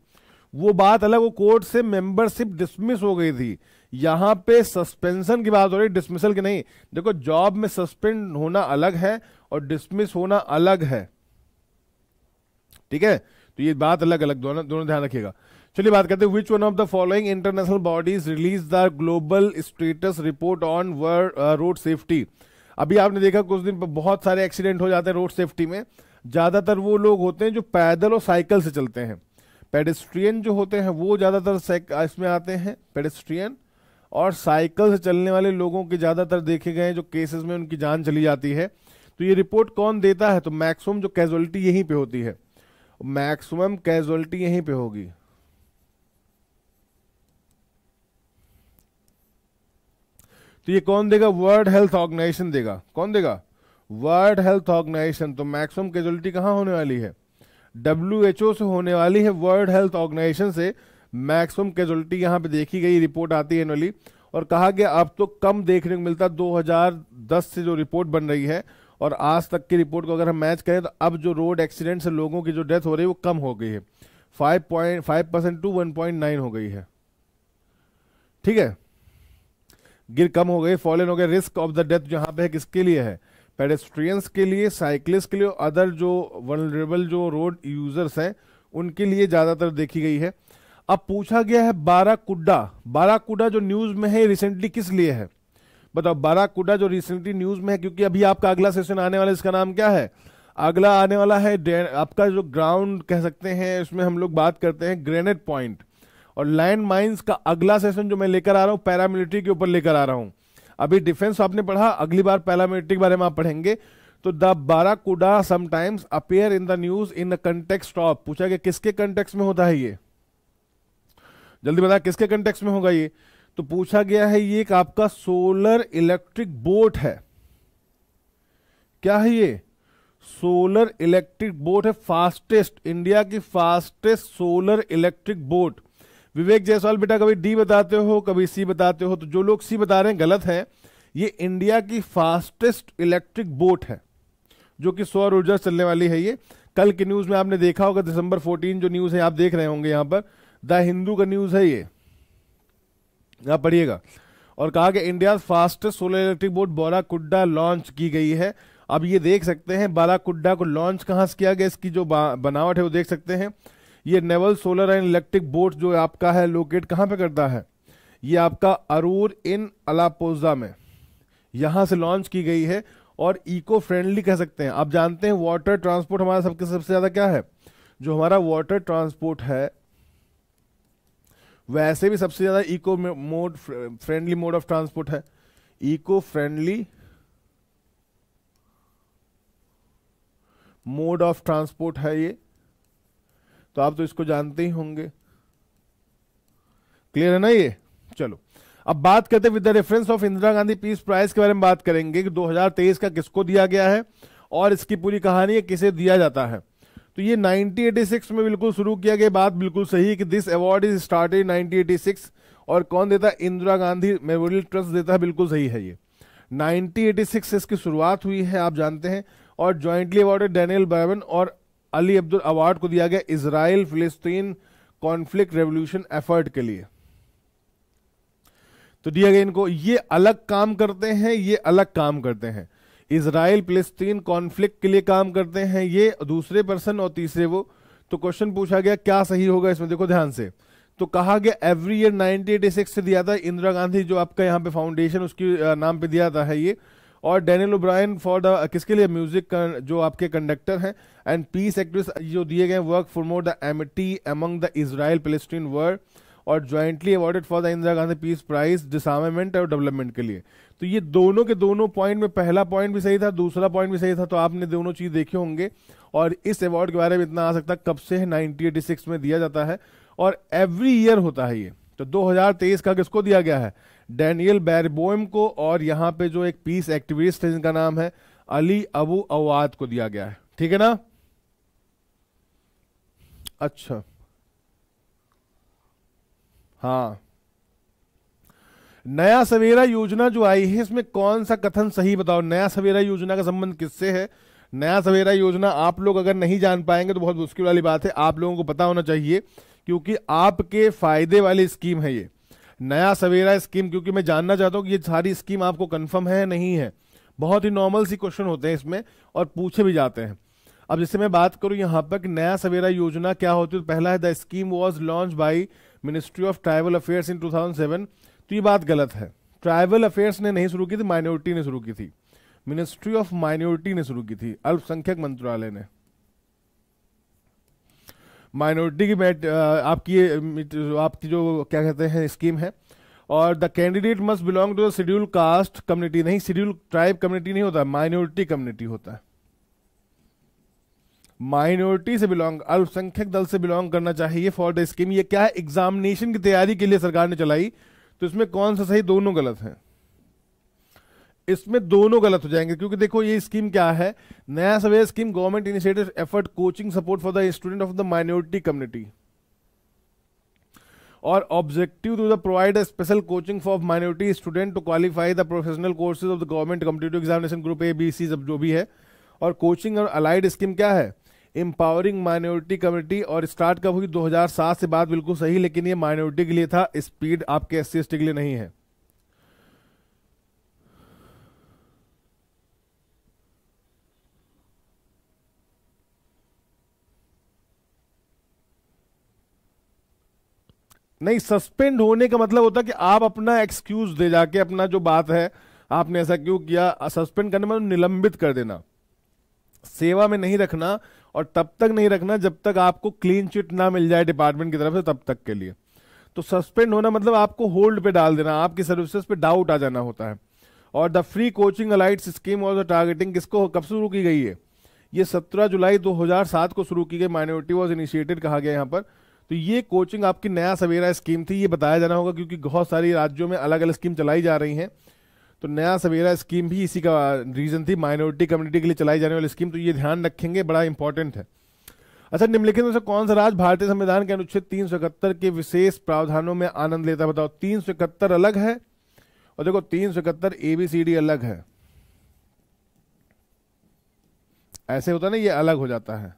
वो बात अलग वो कोर्ट से मेंबरशिप डिसमिस हो गई थी यहां पे सस्पेंशन की बात हो रही डिसमिसल की नहीं देखो जॉब में सस्पेंड होना अलग है और डिसमिस होना अलग है ठीक है तो ये बात अलग अलग दोनों दोनों ध्यान रखिएगा चलिए बात करते हैं which one of the following international bodies release the global status report on world road safety अभी आपने देखा कुछ दिन बहुत सारे एक्सीडेंट हो जाते हैं रोड सेफ्टी में ज़्यादातर वो लोग होते हैं जो पैदल और साइकिल से चलते हैं पेडेस्ट्रियन जो होते हैं वो ज़्यादातर इसमें आते हैं पेडेस्ट्रियन और साइकिल से चलने वाले लोगों के ज़्यादातर देखे गए जो केसेस में उनकी जान चली जाती है तो ये रिपोर्ट कौन देता है तो मैक्सिमम जो कैजुअलिटी यहीं पे होती है मैक्सिमम कैजुअलिटी यहीं पे होगी तो ये कौन देगा वर्ल्ड हेल्थ ऑर्गेनाइजेशन देगा कौन देगा वर्ल्ड हेल्थ ऑर्गेनाइजेशन तो मैक्सिमम कैजुअलिटी कहाँ होने वाली है डब्ल्यू एच ओ से होने वाली है वर्ल्ड हेल्थ ऑर्गेनाइजेशन से मैक्सिमम कैजुअलिटी यहाँ पे देखी गई रिपोर्ट आती है एनुअली और कहा गया अब तो कम देखने को मिलता 2010 से जो रिपोर्ट बन रही है और आज तक की रिपोर्ट को अगर हम मैच करें तो अब जो रोड एक्सीडेंट से लोगों की जो डेथ हो रही है वो कम हो गई है five point five percent to one point nine हो गई है ठीक है गिर कम हो गए फॉलन हो गए रिस्क ऑफ द डेथ जहाँ पे है किसके लिए है पेडेस्ट्रियंस के लिए साइकिलिस्ट के लिए अदर जो वनरेबल जो रोड यूजर्स हैं उनके लिए ज़्यादातर देखी गई है अब पूछा गया है बाराकुडा बाराकुडा जो न्यूज़ में है रिसेंटली किस लिए है बताओ बाराकुडा जो रिसेंटली न्यूज़ में है क्योंकि अभी आपका अगला सेशन आने वाला है इसका नाम क्या है अगला आने वाला है आपका जो ग्राउंड कह सकते हैं उसमें हम लोग बात करते हैं ग्रेनेड पॉइंट और लैंड माइंस का अगला सेशन जो मैं लेकर आ रहा हूँ पैरामिलिट्री के ऊपर लेकर आ रहा हूँ अभी डिफेंस तो आपने पढ़ा अगली बार पैरामिलिट्री के बारे में आप पढ़ेंगे तो द कुडा sometimes appear in the news in the of पूछा गया किसके कंटेक्स में होता है ये जल्दी बताया किसके कंटेक्स में होगा ये तो पूछा गया है ये एक आपका सोलर इलेक्ट्रिक बोट है क्या है ये सोलर इलेक्ट्रिक बोट है फास्टेस्ट इंडिया की fastest solar electric boat Vivek Jaiswal बेटा कभी डी बताते हो कभी सी बताते हो तो जो लोग सी बता रहे हैं गलत है ये इंडिया की फास्टेस्ट इलेक्ट्रिक बोट है जो कि सौर ऊर्जा चलने वाली है ये कल की न्यूज़ में आपने देखा होगा दिसंबर 14 जो न्यूज़ है आप देख रहे होंगे यहाँ पर द हिंदू का न्यूज़ है ये आप पढ़िएगा और कहा कि India fastest solar electric boat Barracuda launch की गई है अब ये देख सकते हैं बाराकुड्डा को लॉन्च कहां से किया गया इसकी जो बनावट है वो देख सकते हैं ये naval solar and electric boat जो आपका है लोकेट कहाँ पे करता है ये आपका अरूर इन अलापोजा में यहाँ से लॉन्च की गई है और इको फ्रेंडली कह सकते हैं आप जानते हैं वाटर ट्रांसपोर्ट हमारा सबके सबसे ज़्यादा क्या है जो हमारा वाटर ट्रांसपोर्ट है वैसे भी सबसे ज़्यादा eco mode friendly mode of transport है eco friendly mode of transport है ये तो आप तो इसको जानते ही होंगे क्लियर है ना ये चलो अब बात करते हैं with the reference of Indira Gandhi peace prize के बारे में बात करेंगे कि 2023 का किसको दिया गया है और इसकी पूरी कहानी है किसे दिया जाता है तो ये 1986 में बिल्कुल शुरू किया गया बात बिल्कुल सही है कि दिस अवार्ड इज स्टार्टेड 1986 और कौन देता इंदिरा गांधी मेमोरियल ट्रस्ट देता है बिल्कुल सही है ये 1986 से इसकी शुरुआत हुई है आप जानते हैं और ज्वाइंटली अवार्डेड डैनियल बैरन और अली अब्दुल अवार्ड को दिया गया इसराइल फिलिस्तीन कॉन्फ्लिक्ट रेवोल्यूशन एफर्ट के लिए तो दिया गया इनको ये अलग काम करते हैं ये अलग काम करते हैं इसराइल फिलिस्तीन कॉन्फ्लिक्ट के लिए काम करते हैं ये दूसरे पर्सन और तीसरे वो तो क्वेश्चन पूछा गया क्या सही होगा इसमें देखो ध्यान से तो कहा गया एवरी ईयर 1986 से दिया था इंदिरा गांधी जो आपका यहाँ पे फाउंडेशन उसके नाम पे दिया था है ये और डेनियल ओब्रायन फॉर द किसके लिए म्यूजिक जो आपके कंडक्टर हैं एंड पीस एक्टिविस्ट जो दिए गए work for more the amity among the Israel Palestine world और jointly awarded for the Indira Gandhi peace prize disarmament और डेवलपमेंट के लिए तो ये दोनों के दोनों पॉइंट में पहला पॉइंट भी सही था दूसरा पॉइंट भी सही था तो आपने दोनों चीज़ देखे होंगे और इस अवार्ड के बारे में इतना आ सकता है कब से है सिक्स में दिया जाता है और एवरी ईयर होता है ये तो 2023 का किसको दिया गया है डैनियल बैरबोम को और यहाँ पे जो एक पीस एक्टिविस्ट है जिनका नाम है अली अबू अवाद को दिया गया है ठीक है ना अच्छा हाँ नया सवेरा योजना जो आई है इसमें कौन सा कथन सही बताओ नया सवेरा योजना का संबंध किससे है नया सवेरा योजना आप लोग अगर नहीं जान पाएंगे तो बहुत मुश्किल वाली बात है आप लोगों को पता होना चाहिए क्योंकि आपके फायदे वाली स्कीम है ये नया सवेरा स्कीम क्योंकि मैं जानना चाहता हूँ कि ये सारी स्कीम आपको कन्फर्म है नहीं है बहुत ही नॉर्मल सी क्वेश्चन होते हैं इसमें और पूछे भी जाते हैं अब जैसे मैं बात करूं यहां पर नया सवेरा योजना क्या होती है तो पहला है the scheme was launch by ministry of tribal affairs in 2007 तो ये बात गलत है ट्राइबल अफेयर्स ने नहीं शुरू की थी माइनॉरिटी ने शुरू की थी मिनिस्ट्री ऑफ माइनॉरिटी ने शुरू की थी अल्पसंख्यक मंत्रालय ने माइनॉरिटी की बैट आपकी आपकी जो क्या कहते हैं स्कीम है और the candidate must belong to the schedule caste community नहीं शेड्यूल ट्राइब कम्युनिटी नहीं होता माइनॉरिटी कम्युनिटी होता है माइनॉरिटी से बिलोंग अल्पसंख्यक दल से बिलोंग करना चाहिए फॉर द स्कीम ये क्या है एग्जामिनेशन की तैयारी के लिए सरकार ने चलाई तो इसमें कौन सा सही दोनों गलत है इसमें दोनों गलत हो जाएंगे क्योंकि देखो ये स्कीम क्या है नया सवे scheme government initiative effort coaching support for the student of the minority community और objective to the provide a special coaching for minority student to qualify the professional courses of the government competitive examination group A B C सब जो भी है और coaching और allied scheme क्या है empowering minority committee और स्टार्ट कब हुई 2007 से बात बिल्कुल सही लेकिन ये माइनॉरिटी के लिए था स्पीड आपके एस सी के लिए नहीं है नहीं सस्पेंड होने का मतलब होता कि आप अपना एक्सक्यूज दे जाके अपना जो बात है आपने ऐसा क्यों किया सस्पेंड करने मतलब निलंबित कर देना सेवा में नहीं रखना और तब तक नहीं रखना जब तक आपको क्लीन चिट ना मिल जाए डिपार्टमेंट की तरफ से तब तक के लिए तो सस्पेंड होना मतलब आपको होल्ड पे डाल देना आपकी सर्विसेज पे डाउट आ जाना होता है और the free coaching allied scheme और टारगेटिंग किसको कब शुरू की गई है ये सत्रह जुलाई 2007 को शुरू की गई माइनॉरिटी वॉज इनिशिएटेड कहा गया यहाँ पर तो ये कोचिंग आपकी नया सवेरा स्कीम थी ये बताया जाना होगा क्योंकि बहुत सारी राज्यों में अलग अलग स्कीम चलाई जा रही हैं तो नया सवेरा स्कीम भी इसी का रीज़न थी माइनॉरिटी कम्युनिटी के लिए चलाई जाने वाली स्कीम तो ये ध्यान रखेंगे बड़ा इंपॉर्टेंट है अच्छा निम्नलिखित में से कौन सा राज्य भारतीय संविधान के अनुच्छेद तीन के विशेष प्रावधानों में आनंद लेता बताओ तीन अलग है और देखो तीन सौ इकहत्तर एबीसीडी अलग है ऐसे होता ना ये अलग हो जाता है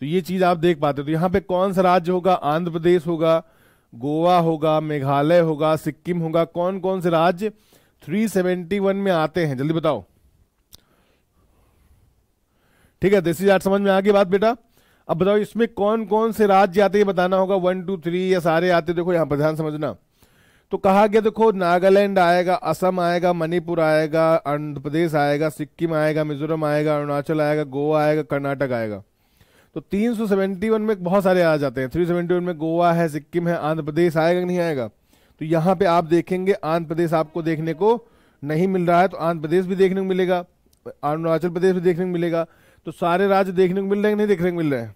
तो ये चीज आप देख पाते हो तो यहां पे कौन सा राज्य होगा आंध्र प्रदेश होगा गोवा होगा मेघालय होगा सिक्किम होगा कौन कौन से राज्य 371 में आते हैं जल्दी बताओ ठीक है देसी जाट समझ में आ गई बात बेटा अब बताओ इसमें कौन कौन से राज्य आते हैं बताना होगा वन टू थ्री या सारे आते देखो यहां पर ध्यान समझना तो कहा गया देखो नागालैंड आएगा असम आएगा मणिपुर आएगा आंध्र प्रदेश आएगा सिक्किम आएगा मिजोरम आएगा अरुणाचल आएगा गोवा आएगा कर्नाटक आएगा तो 371 में बहुत सारे आ जाते हैं 371 में गोवा है सिक्किम है आंध्र प्रदेश आएगा नहीं आएगा तो यहाँ पे आप देखेंगे आंध्र प्रदेश आपको देखने को नहीं मिल रहा है तो आंध्र प्रदेश भी देखने को मिलेगा अरुणाचल प्रदेश भी देखने को मिलेगा तो सारे राज्य देखने को मिल रहे हैं नहीं देखने को मिल रहे हैं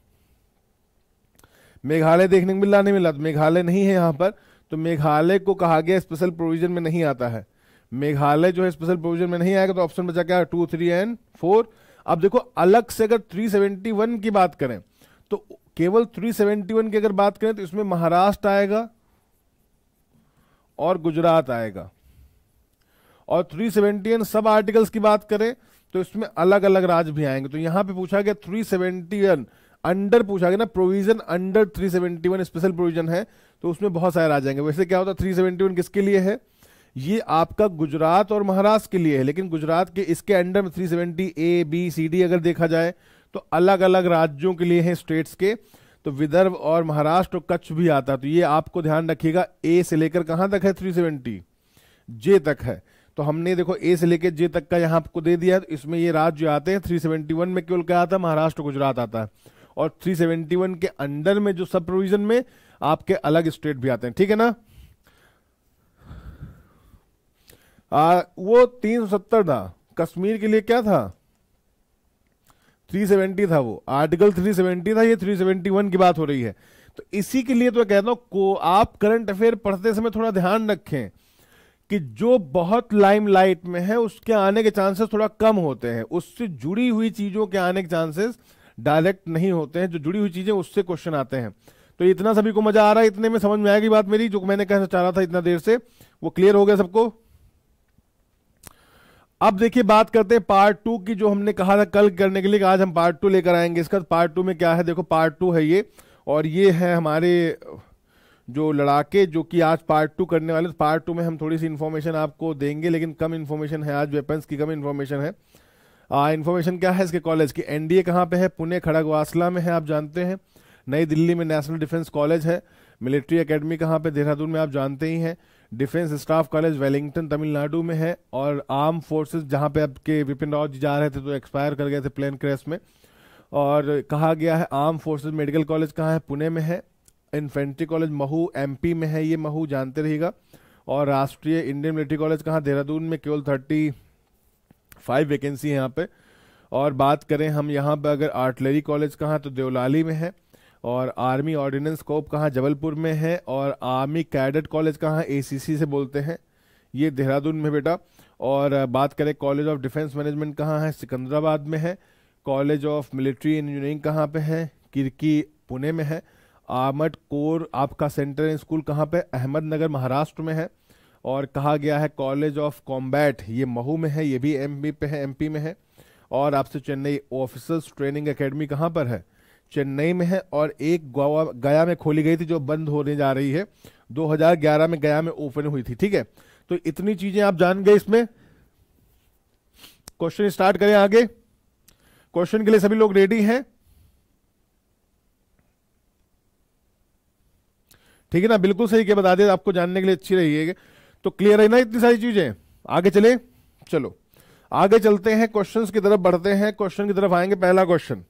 मेघालय देखने को मिल रहा नहीं मिला तो मेघालय नहीं है यहाँ पर तो मेघालय को कहा गया स्पेशल प्रोविजन में नहीं आता है मेघालय जो है स्पेशल प्रोविजन में नहीं आएगा तो ऑप्शन बचा क्या टू थ्री एंड फोर अब देखो अलग से अगर 371 की बात करें तो केवल 371 की अगर बात करें तो इसमें महाराष्ट्र आएगा और गुजरात आएगा और 371 सब आर्टिकल्स की बात करें तो इसमें अलग अलग राज्य भी आएंगे तो यहां पे पूछा गया 371 अंडर पूछा गया ना प्रोविजन अंडर 371 स्पेशल प्रोविजन है तो उसमें बहुत सारे राज्य आएंगे वैसे क्या होता है थ्री किसके लिए है ये आपका गुजरात और महाराष्ट्र के लिए है लेकिन गुजरात के इसके अंडर में three seventy A B C D अगर देखा जाए तो अलग अलग राज्यों के लिए हैं स्टेट्स के तो विदर्भ और महाराष्ट्र और कच्छ भी आता है तो ये आपको ध्यान रखिएगा ए से लेकर कहाँ तक है थ्री सेवेंटी जे तक है तो हमने देखो ए से लेकर जे तक का यहाँ आपको दे दिया तो इसमें ये राज्य आते हैं वन में केवल क्या आता है महाराष्ट्र गुजरात आता है और 371 के अंडर में जो सब प्रोविजन में आपके अलग स्टेट भी आते हैं ठीक है ना आ, वो तीन सत्तर था कश्मीर के लिए क्या था 370 था वो आर्टिकल 370 था ये 371 की बात हो रही है तो इसी के लिए तो कहता हूं को आप करंट अफेयर पढ़ते समय थोड़ा ध्यान रखें कि जो बहुत लाइम लाइट में है उसके आने के चांसेस थोड़ा कम होते हैं उससे जुड़ी हुई चीज़ों के आने के चांसेस डायरेक्ट नहीं होते हैं जो जुड़ी हुई चीज़ें उससे क्वेश्चन आते हैं तो इतना सभी को मजा आ रहा है इतने में समझ में आएगी बात मेरी जो मैंने कहना चाह रहा था इतना देर से वो क्लियर हो गया सबको अब देखिए बात करते हैं पार्ट टू की जो हमने कहा था कल करने के लिए आज हम पार्ट टू लेकर आएंगे इसका पार्ट टू में क्या है देखो पार्ट टू है ये और ये है हमारे जो लड़ाके जो कि आज पार्ट टू करने वाले पार्ट तो टू में हम थोड़ी सी इन्फॉर्मेशन आपको देंगे लेकिन कम इन्फॉर्मेशन है आज वेपन्स की कम इन्फॉर्मेशन है इन्फॉर्मेशन क्या है इसके कॉलेज की एनडीए कहाँ पे है पुणे खड़गवासला में है आप जानते हैं नई दिल्ली में नेशनल डिफेंस कॉलेज है मिलिट्री एकेडमी कहाँ पे देहरादून में आप जानते ही हैं defence staff college Wellington Tamil Nadu में है और आर्म फोर्सेस जहां पे आपके विपिन रावत जी जा रहे थे तो एक्सपायर कर गए थे प्लेन क्रैश में और कहा गया है आर्म फोर्सेस मेडिकल कॉलेज कहाँ है पुणे में है इन्फेंट्री कॉलेज महू एम में है ये महू जानते रहेगा और राष्ट्रीय इंडियन मिलिट्री कॉलेज कहाँ देहरादून में केवल थर्टी फाइव वैकेंसी है यहाँ पे और बात करें हम यहाँ पे अगर आर्टलरी कॉलेज कहाँ तो देवलाली में है और आर्मी ऑर्डिनेंस कोप कहाँ जबलपुर में है और आर्मी कैडेट कॉलेज कहाँ ए से बोलते हैं ये देहरादून में बेटा और बात करें कॉलेज ऑफ डिफेंस मैनेजमेंट कहाँ है सिकंदराबाद में है कॉलेज ऑफ मिलिट्री इंजीनियरिंग कहाँ पे है किरकी पुणे में है आर्मड कोर आपका सेंटर स्कूल कहाँ पे अहमदनगर महाराष्ट्र में है और कहा गया है कॉलेज ऑफ कॉम्बैट ये महू में है ये भी एम पे है एम में है और आपसे चेन्नई ऑफिसर्स ट्रेनिंग अकेडमी कहाँ पर है चेन्नई में है और एक गोवा गया में खोली गई थी जो बंद होने जा रही है 2011 में गया में ओपन हुई थी ठीक है तो इतनी चीजें आप जान गए इसमें क्वेश्चन स्टार्ट करें आगे क्वेश्चन के लिए सभी लोग रेडी हैं ठीक है ना बिल्कुल सही के बता दे आपको जानने के लिए अच्छी रही है तो क्लियर है ना इतनी सारी चीजें आगे चले चलो आगे चलते हैं क्वेश्चंस की तरफ बढ़ते हैं क्वेश्चन की तरफ आएंगे पहला क्वेश्चन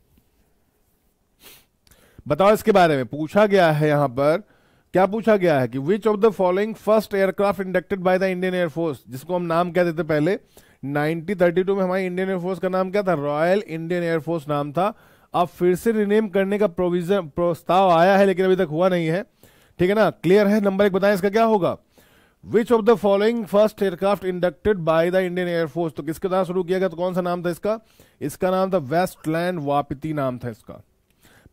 बताओ इसके बारे में पूछा गया है यहां पर क्या पूछा गया है कि which of the following first aircraft inducted by the Indian air force जिसको हम नाम क्या देते पहले 1932 में हमारी इंडियन एयरफोर्स का नाम क्या था रॉयल इंडियन एयरफोर्स नाम था अब फिर से रिनेम करने का प्रोविजन प्रस्ताव आया है लेकिन अभी तक हुआ नहीं है ठीक है ना क्लियर है नंबर एक बताएं इसका क्या होगा which of the following first aircraft inducted by the Indian air force तो किसके द्वारा शुरू किया गया तो कौन सा नाम था इसका इसका नाम था वेस्टलैंड वापिती नाम था इसका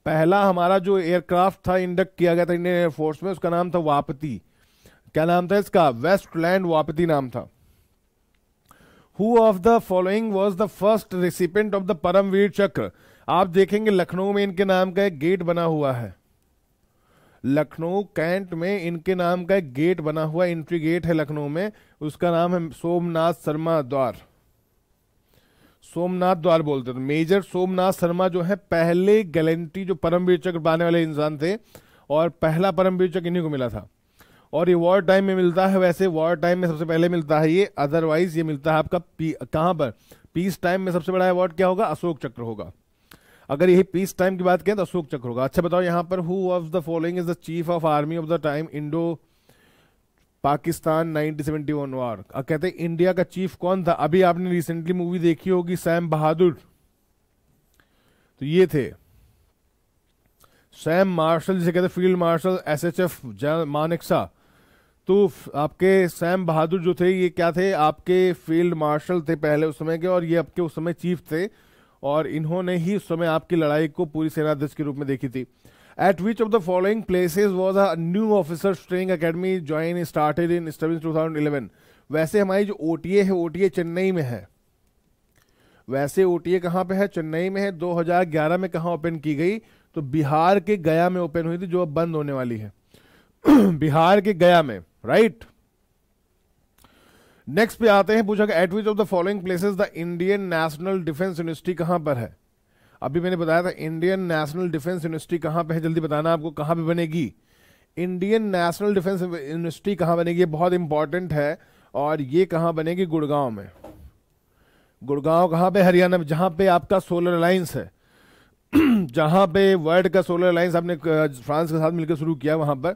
पहला हमारा जो एयरक्राफ्ट था इंडक्ट किया गया था इंडियन एयरफोर्स में उसका नाम था वापति क्या नाम था इसका वेस्ट लैंड वापति नाम था who of the following was the first recipient of the Param Vir Chakra आप देखेंगे लखनऊ में इनके नाम का एक गेट बना हुआ है लखनऊ कैंट में इनके नाम का एक गेट बना हुआ एंट्री गेट है लखनऊ में उसका नाम है सोमनाथ शर्मा द्वार सोमनाथ द्वार बोलते थे मेजर सोमनाथ शर्मा जो है पहले गैलेंटी जो परमवीर चक्र पाने वाले इंसान थे और पहला परमवीर चक्र इन्हीं को मिला था और ये वॉर टाइम में मिलता है वैसे वॉर टाइम में सबसे पहले मिलता है ये अदरवाइज ये मिलता है आपका पी कहाँ पर पीस टाइम में सबसे बड़ा अवार्ड क्या होगा अशोक चक्र होगा अगर यही पीस टाइम की बात करें तो अशोक चक्र होगा अच्छा बताओ यहाँ पर who of the following is the chief of army of the time Indo Pakistan 1971 war कहते इंडिया का चीफ कौन था अभी आपने रिसेंटली मूवी देखी होगी सैम बहादुर तो ये थे सैम मार्शल जिसे कहते field marshal S F general Manekshaw तो आपके सैम बहादुर जो थे ये क्या थे आपके फील्ड मार्शल थे पहले उस समय के और ये आपके उस समय चीफ थे और इन्होंने ही उस समय आपकी लड़ाई को पूरी सेनाध्यक्ष के रूप में देखी थी At which of the following places was a new officer training academy join started in Stubbins 2011? वैसे हमारी जो OTA है OTA चेन्नई में है वैसे ओ टी कहाँ पे है चेन्नई में है 2011 में कहाँ ओपन की गई तो बिहार के गया में ओपन हुई थी जो अब बंद होने वाली है [clears throat] बिहार के गया में राइट नेक्स्ट पे आते हैं पूछा कि at which of the following places the Indian National Defence University कहां पर है अभी मैंने बताया था इंडियन नेशनल डिफेंस यूनिवर्सिटी कहाँ पे है जल्दी बताना आपको कहाँ पे बनेगी इंडियन नेशनल डिफेंस यूनिवर्सिटी कहाँ बनेगी ये बहुत इंपॉर्टेंट है और ये कहाँ बनेगी गुड़गांव में गुड़गांव कहाँ पे हरियाणा में जहाँ पे आपका सोलर अलायंस है [clears throat] जहाँ पे वर्ल्ड का सोलर अलायंस आपने फ्रांस के साथ मिलकर शुरू किया वहाँ पर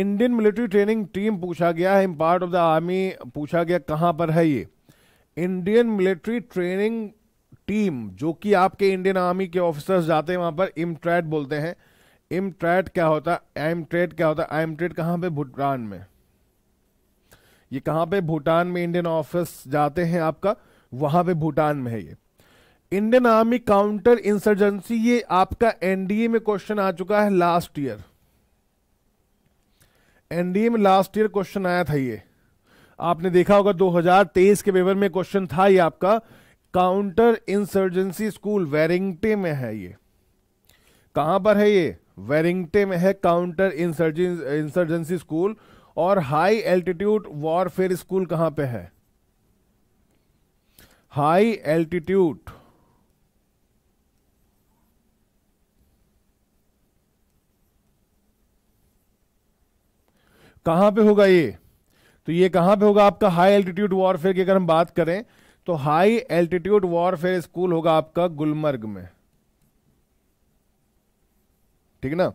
इंडियन मिलिट्री ट्रेनिंग टीम पूछा गया है पार्ट ऑफ द आर्मी पूछा गया कहाँ पर है ये इंडियन मिलिट्री ट्रेनिंग टीम जो कि आपके इंडियन आर्मी के ऑफिसर्स जाते हैं वहां पर इम इमट्रैट बोलते हैं इम इमट्रैट क्या होता है एम ट्रेड क्या होता है एम ट्रेड कहाँ पे भूटान में ये कहाँ पे भूटान में इंडियन ऑफिस जाते हैं आपका वहां पे भूटान में है ये इंडियन आर्मी काउंटर इंसर्जेंसी ये आपका एनडीए में क्वेश्चन आ चुका है लास्ट ईयर एनडीए में लास्ट ईयर क्वेश्चन आया था ये आपने देखा होगा 2023 के पेपर में क्वेश्चन था ये आपका काउंटर इंसर्जेंसी स्कूल वेरिंगटे में है ये कहां पर है ये वेरिंगटे में है काउंटर इंसर्जेंसी स्कूल और हाई एल्टीट्यूड वॉरफेयर स्कूल कहां पे है हाई एल्टीट्यूड कहां पे होगा ये तो ये कहां पे होगा आपका हाई एल्टीट्यूड वॉरफेयर की अगर हम बात करें तो हाई एल्टीट्यूड वॉरफेयर स्कूल होगा आपका गुलमर्ग में ठीक ना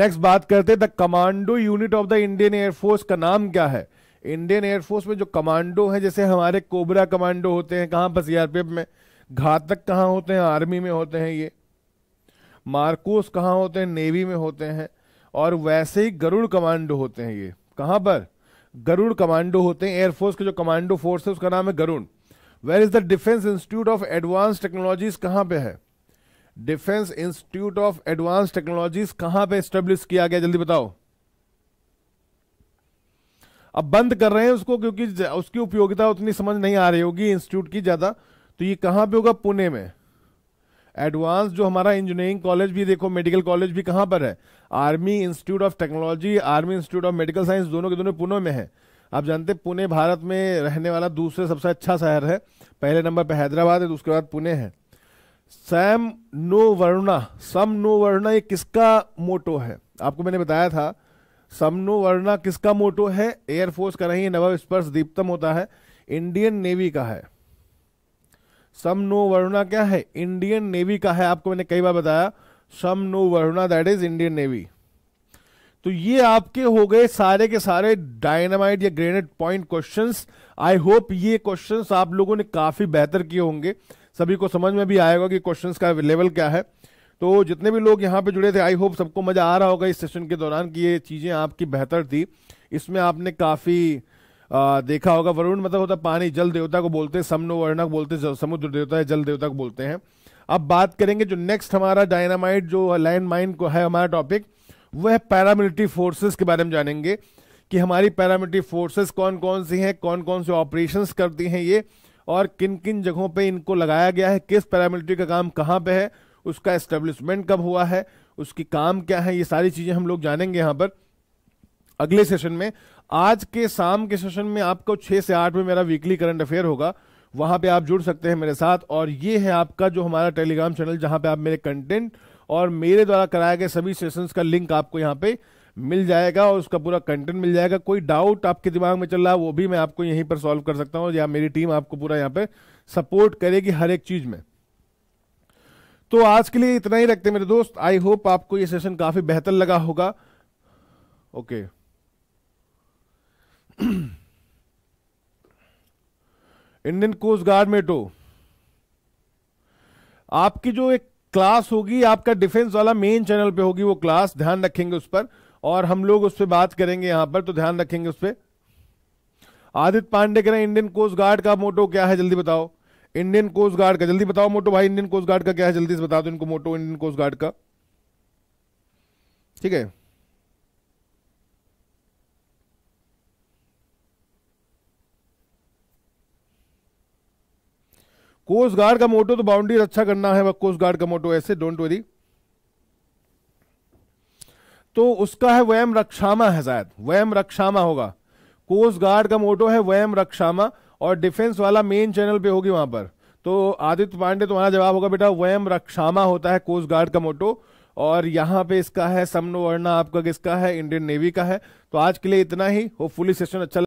नेक्स्ट बात करते the commando unit of the Indian air force का नाम क्या है इंडियन एयरफोर्स में जो कमांडो है जैसे हमारे कोबरा कमांडो होते हैं कहां पर सीआरपीएफ में घातक कहां होते हैं आर्मी में होते हैं ये मार्कोस कहां होते हैं नेवी में होते हैं और वैसे ही गरुड़ कमांडो होते हैं ये कहां पर गरुड़ कमांडो होते हैं एयरफोर्स के जो कमांडो फोर्स है उसका नाम है Garud where is the Defence Institute of Advance Technologies कहाँ पे है Defence Institute of Advance Technologies कहां पे स्टेब्लिश किया गया जल्दी बताओ अब बंद कर रहे हैं उसको क्योंकि उसकी उपयोगिता उतनी समझ नहीं आ रही होगी इंस्टीट्यूट की ज्यादा तो ये कहां पे होगा पुणे में एडवांस जो हमारा इंजीनियरिंग कॉलेज भी देखो मेडिकल कॉलेज भी कहां पर है Army Institute of Technology Army Institute of Medical Science दोनों के दोनों पुणे में है आप जानते पुणे भारत में रहने वाला दूसरे सबसे अच्छा शहर है पहले नंबर पे हैदराबाद है तो उसके बाद पुणे है सैम नो वर्णा सम नो वर्णा ये किसका मोटो है आपको मैंने बताया था सम नो वर्णा किसका मोटो है एयरफोर्स का नहीं नव स्पर्श दीप्तम होता है इंडियन नेवी का है सम नो वरुणा क्या है इंडियन नेवी का है आपको मैंने कई बार बताया सम नो वरुणा दैट इज इंडियन नेवी तो ये आपके हो गए सारे के सारे डायनामाइट या grenade point questions I hope ये क्वेश्चंस आप लोगों ने काफ़ी बेहतर किए होंगे सभी को समझ में भी आएगा कि क्वेश्चंस का लेवल क्या है तो जितने भी लोग यहाँ पे जुड़े थे आई होप सबको मज़ा आ रहा होगा इस सेशन के दौरान कि ये चीज़ें आपकी बेहतर थी इसमें आपने काफ़ी देखा होगा वरुण मतलब होता पानी जल देवता को बोलते हैं समनो वर्णक बोलते समुद्र देवता है जल देवता को बोलते हैं अब बात करेंगे जो नेक्स्ट हमारा डायनामाइट जो लैंड माइन को है हमारा टॉपिक वह है पैरामिलिट्री फोर्सेस के बारे में जानेंगे कि हमारी पैरामिलिट्री फोर्सेस कौन कौन सी हैं कौन कौन से ऑपरेशंस करती हैं ये और किन किन जगहों पे इनको लगाया गया है किस पैरामिलिट्री का काम कहाँ पे है उसका एस्टेब्लिशमेंट कब हुआ है उसकी काम क्या है ये सारी चीज़ें हम लोग जानेंगे यहाँ पर अगले सेशन में आज के शाम के सेशन में आपको छः से आठ में मेरा वीकली करंट अफेयर होगा वहाँ पे आप जुड़ सकते हैं मेरे साथ और ये है आपका जो हमारा टेलीग्राम चैनल जहाँ पे आप मेरे कंटेंट और मेरे द्वारा कराए गए सभी सेशंस का लिंक आपको यहाँ पे मिल जाएगा और उसका पूरा कंटेंट मिल जाएगा कोई डाउट आपके दिमाग में चल रहा है वो भी मैं आपको यहीं पर सॉल्व कर सकता हूँ या मेरी टीम आपको पूरा यहाँ पे सपोर्ट करेगी हर एक चीज में तो आज के लिए इतना ही रखते मेरे दोस्त आई होप आपको ये सेशन काफी बेहतर लगा होगा okay Indian Coast Guard motto आपकी जो एक क्लास होगी आपका डिफेंस वाला मेन चैनल पे होगी वो क्लास ध्यान रखेंगे उस पर और हम लोग उस पर बात करेंगे यहां पर तो ध्यान रखेंगे उस पर आदित्य पांडे कह रहे हैं इंडियन कोस्ट गार्ड का मोटो क्या है जल्दी बताओ इंडियन कोस्ट गार्ड का जल्दी बताओ मोटो भाई इंडियन कोस्ट गार्ड का क्या है जल्दी से बता दो इनको मोटो इंडियन कोस्ट गार्ड का ठीक है कोस्ट गार्ड का मोटो तो बाउंड्री रक्षा अच्छा करना है कोस्ट गार्ड का मोटो ऐसे डोंट वरी तो उसका है वयम रक्षामा है शायद वैम रक्षामा होगा कोस्ट गार्ड का मोटो है वैम रक्षामा और डिफेंस वाला मेन चैनल पे होगी वहां पर तो आदित्य पांडे तुम्हारा जवाब होगा बेटा वयम रक्षामा होता है कोस्ट गार्ड का मोटो और यहाँ पे इसका है समनो वर्णा आपका किसका है इंडियन नेवी का है तो आज के लिए इतना ही होपफुली सेशन अच्छा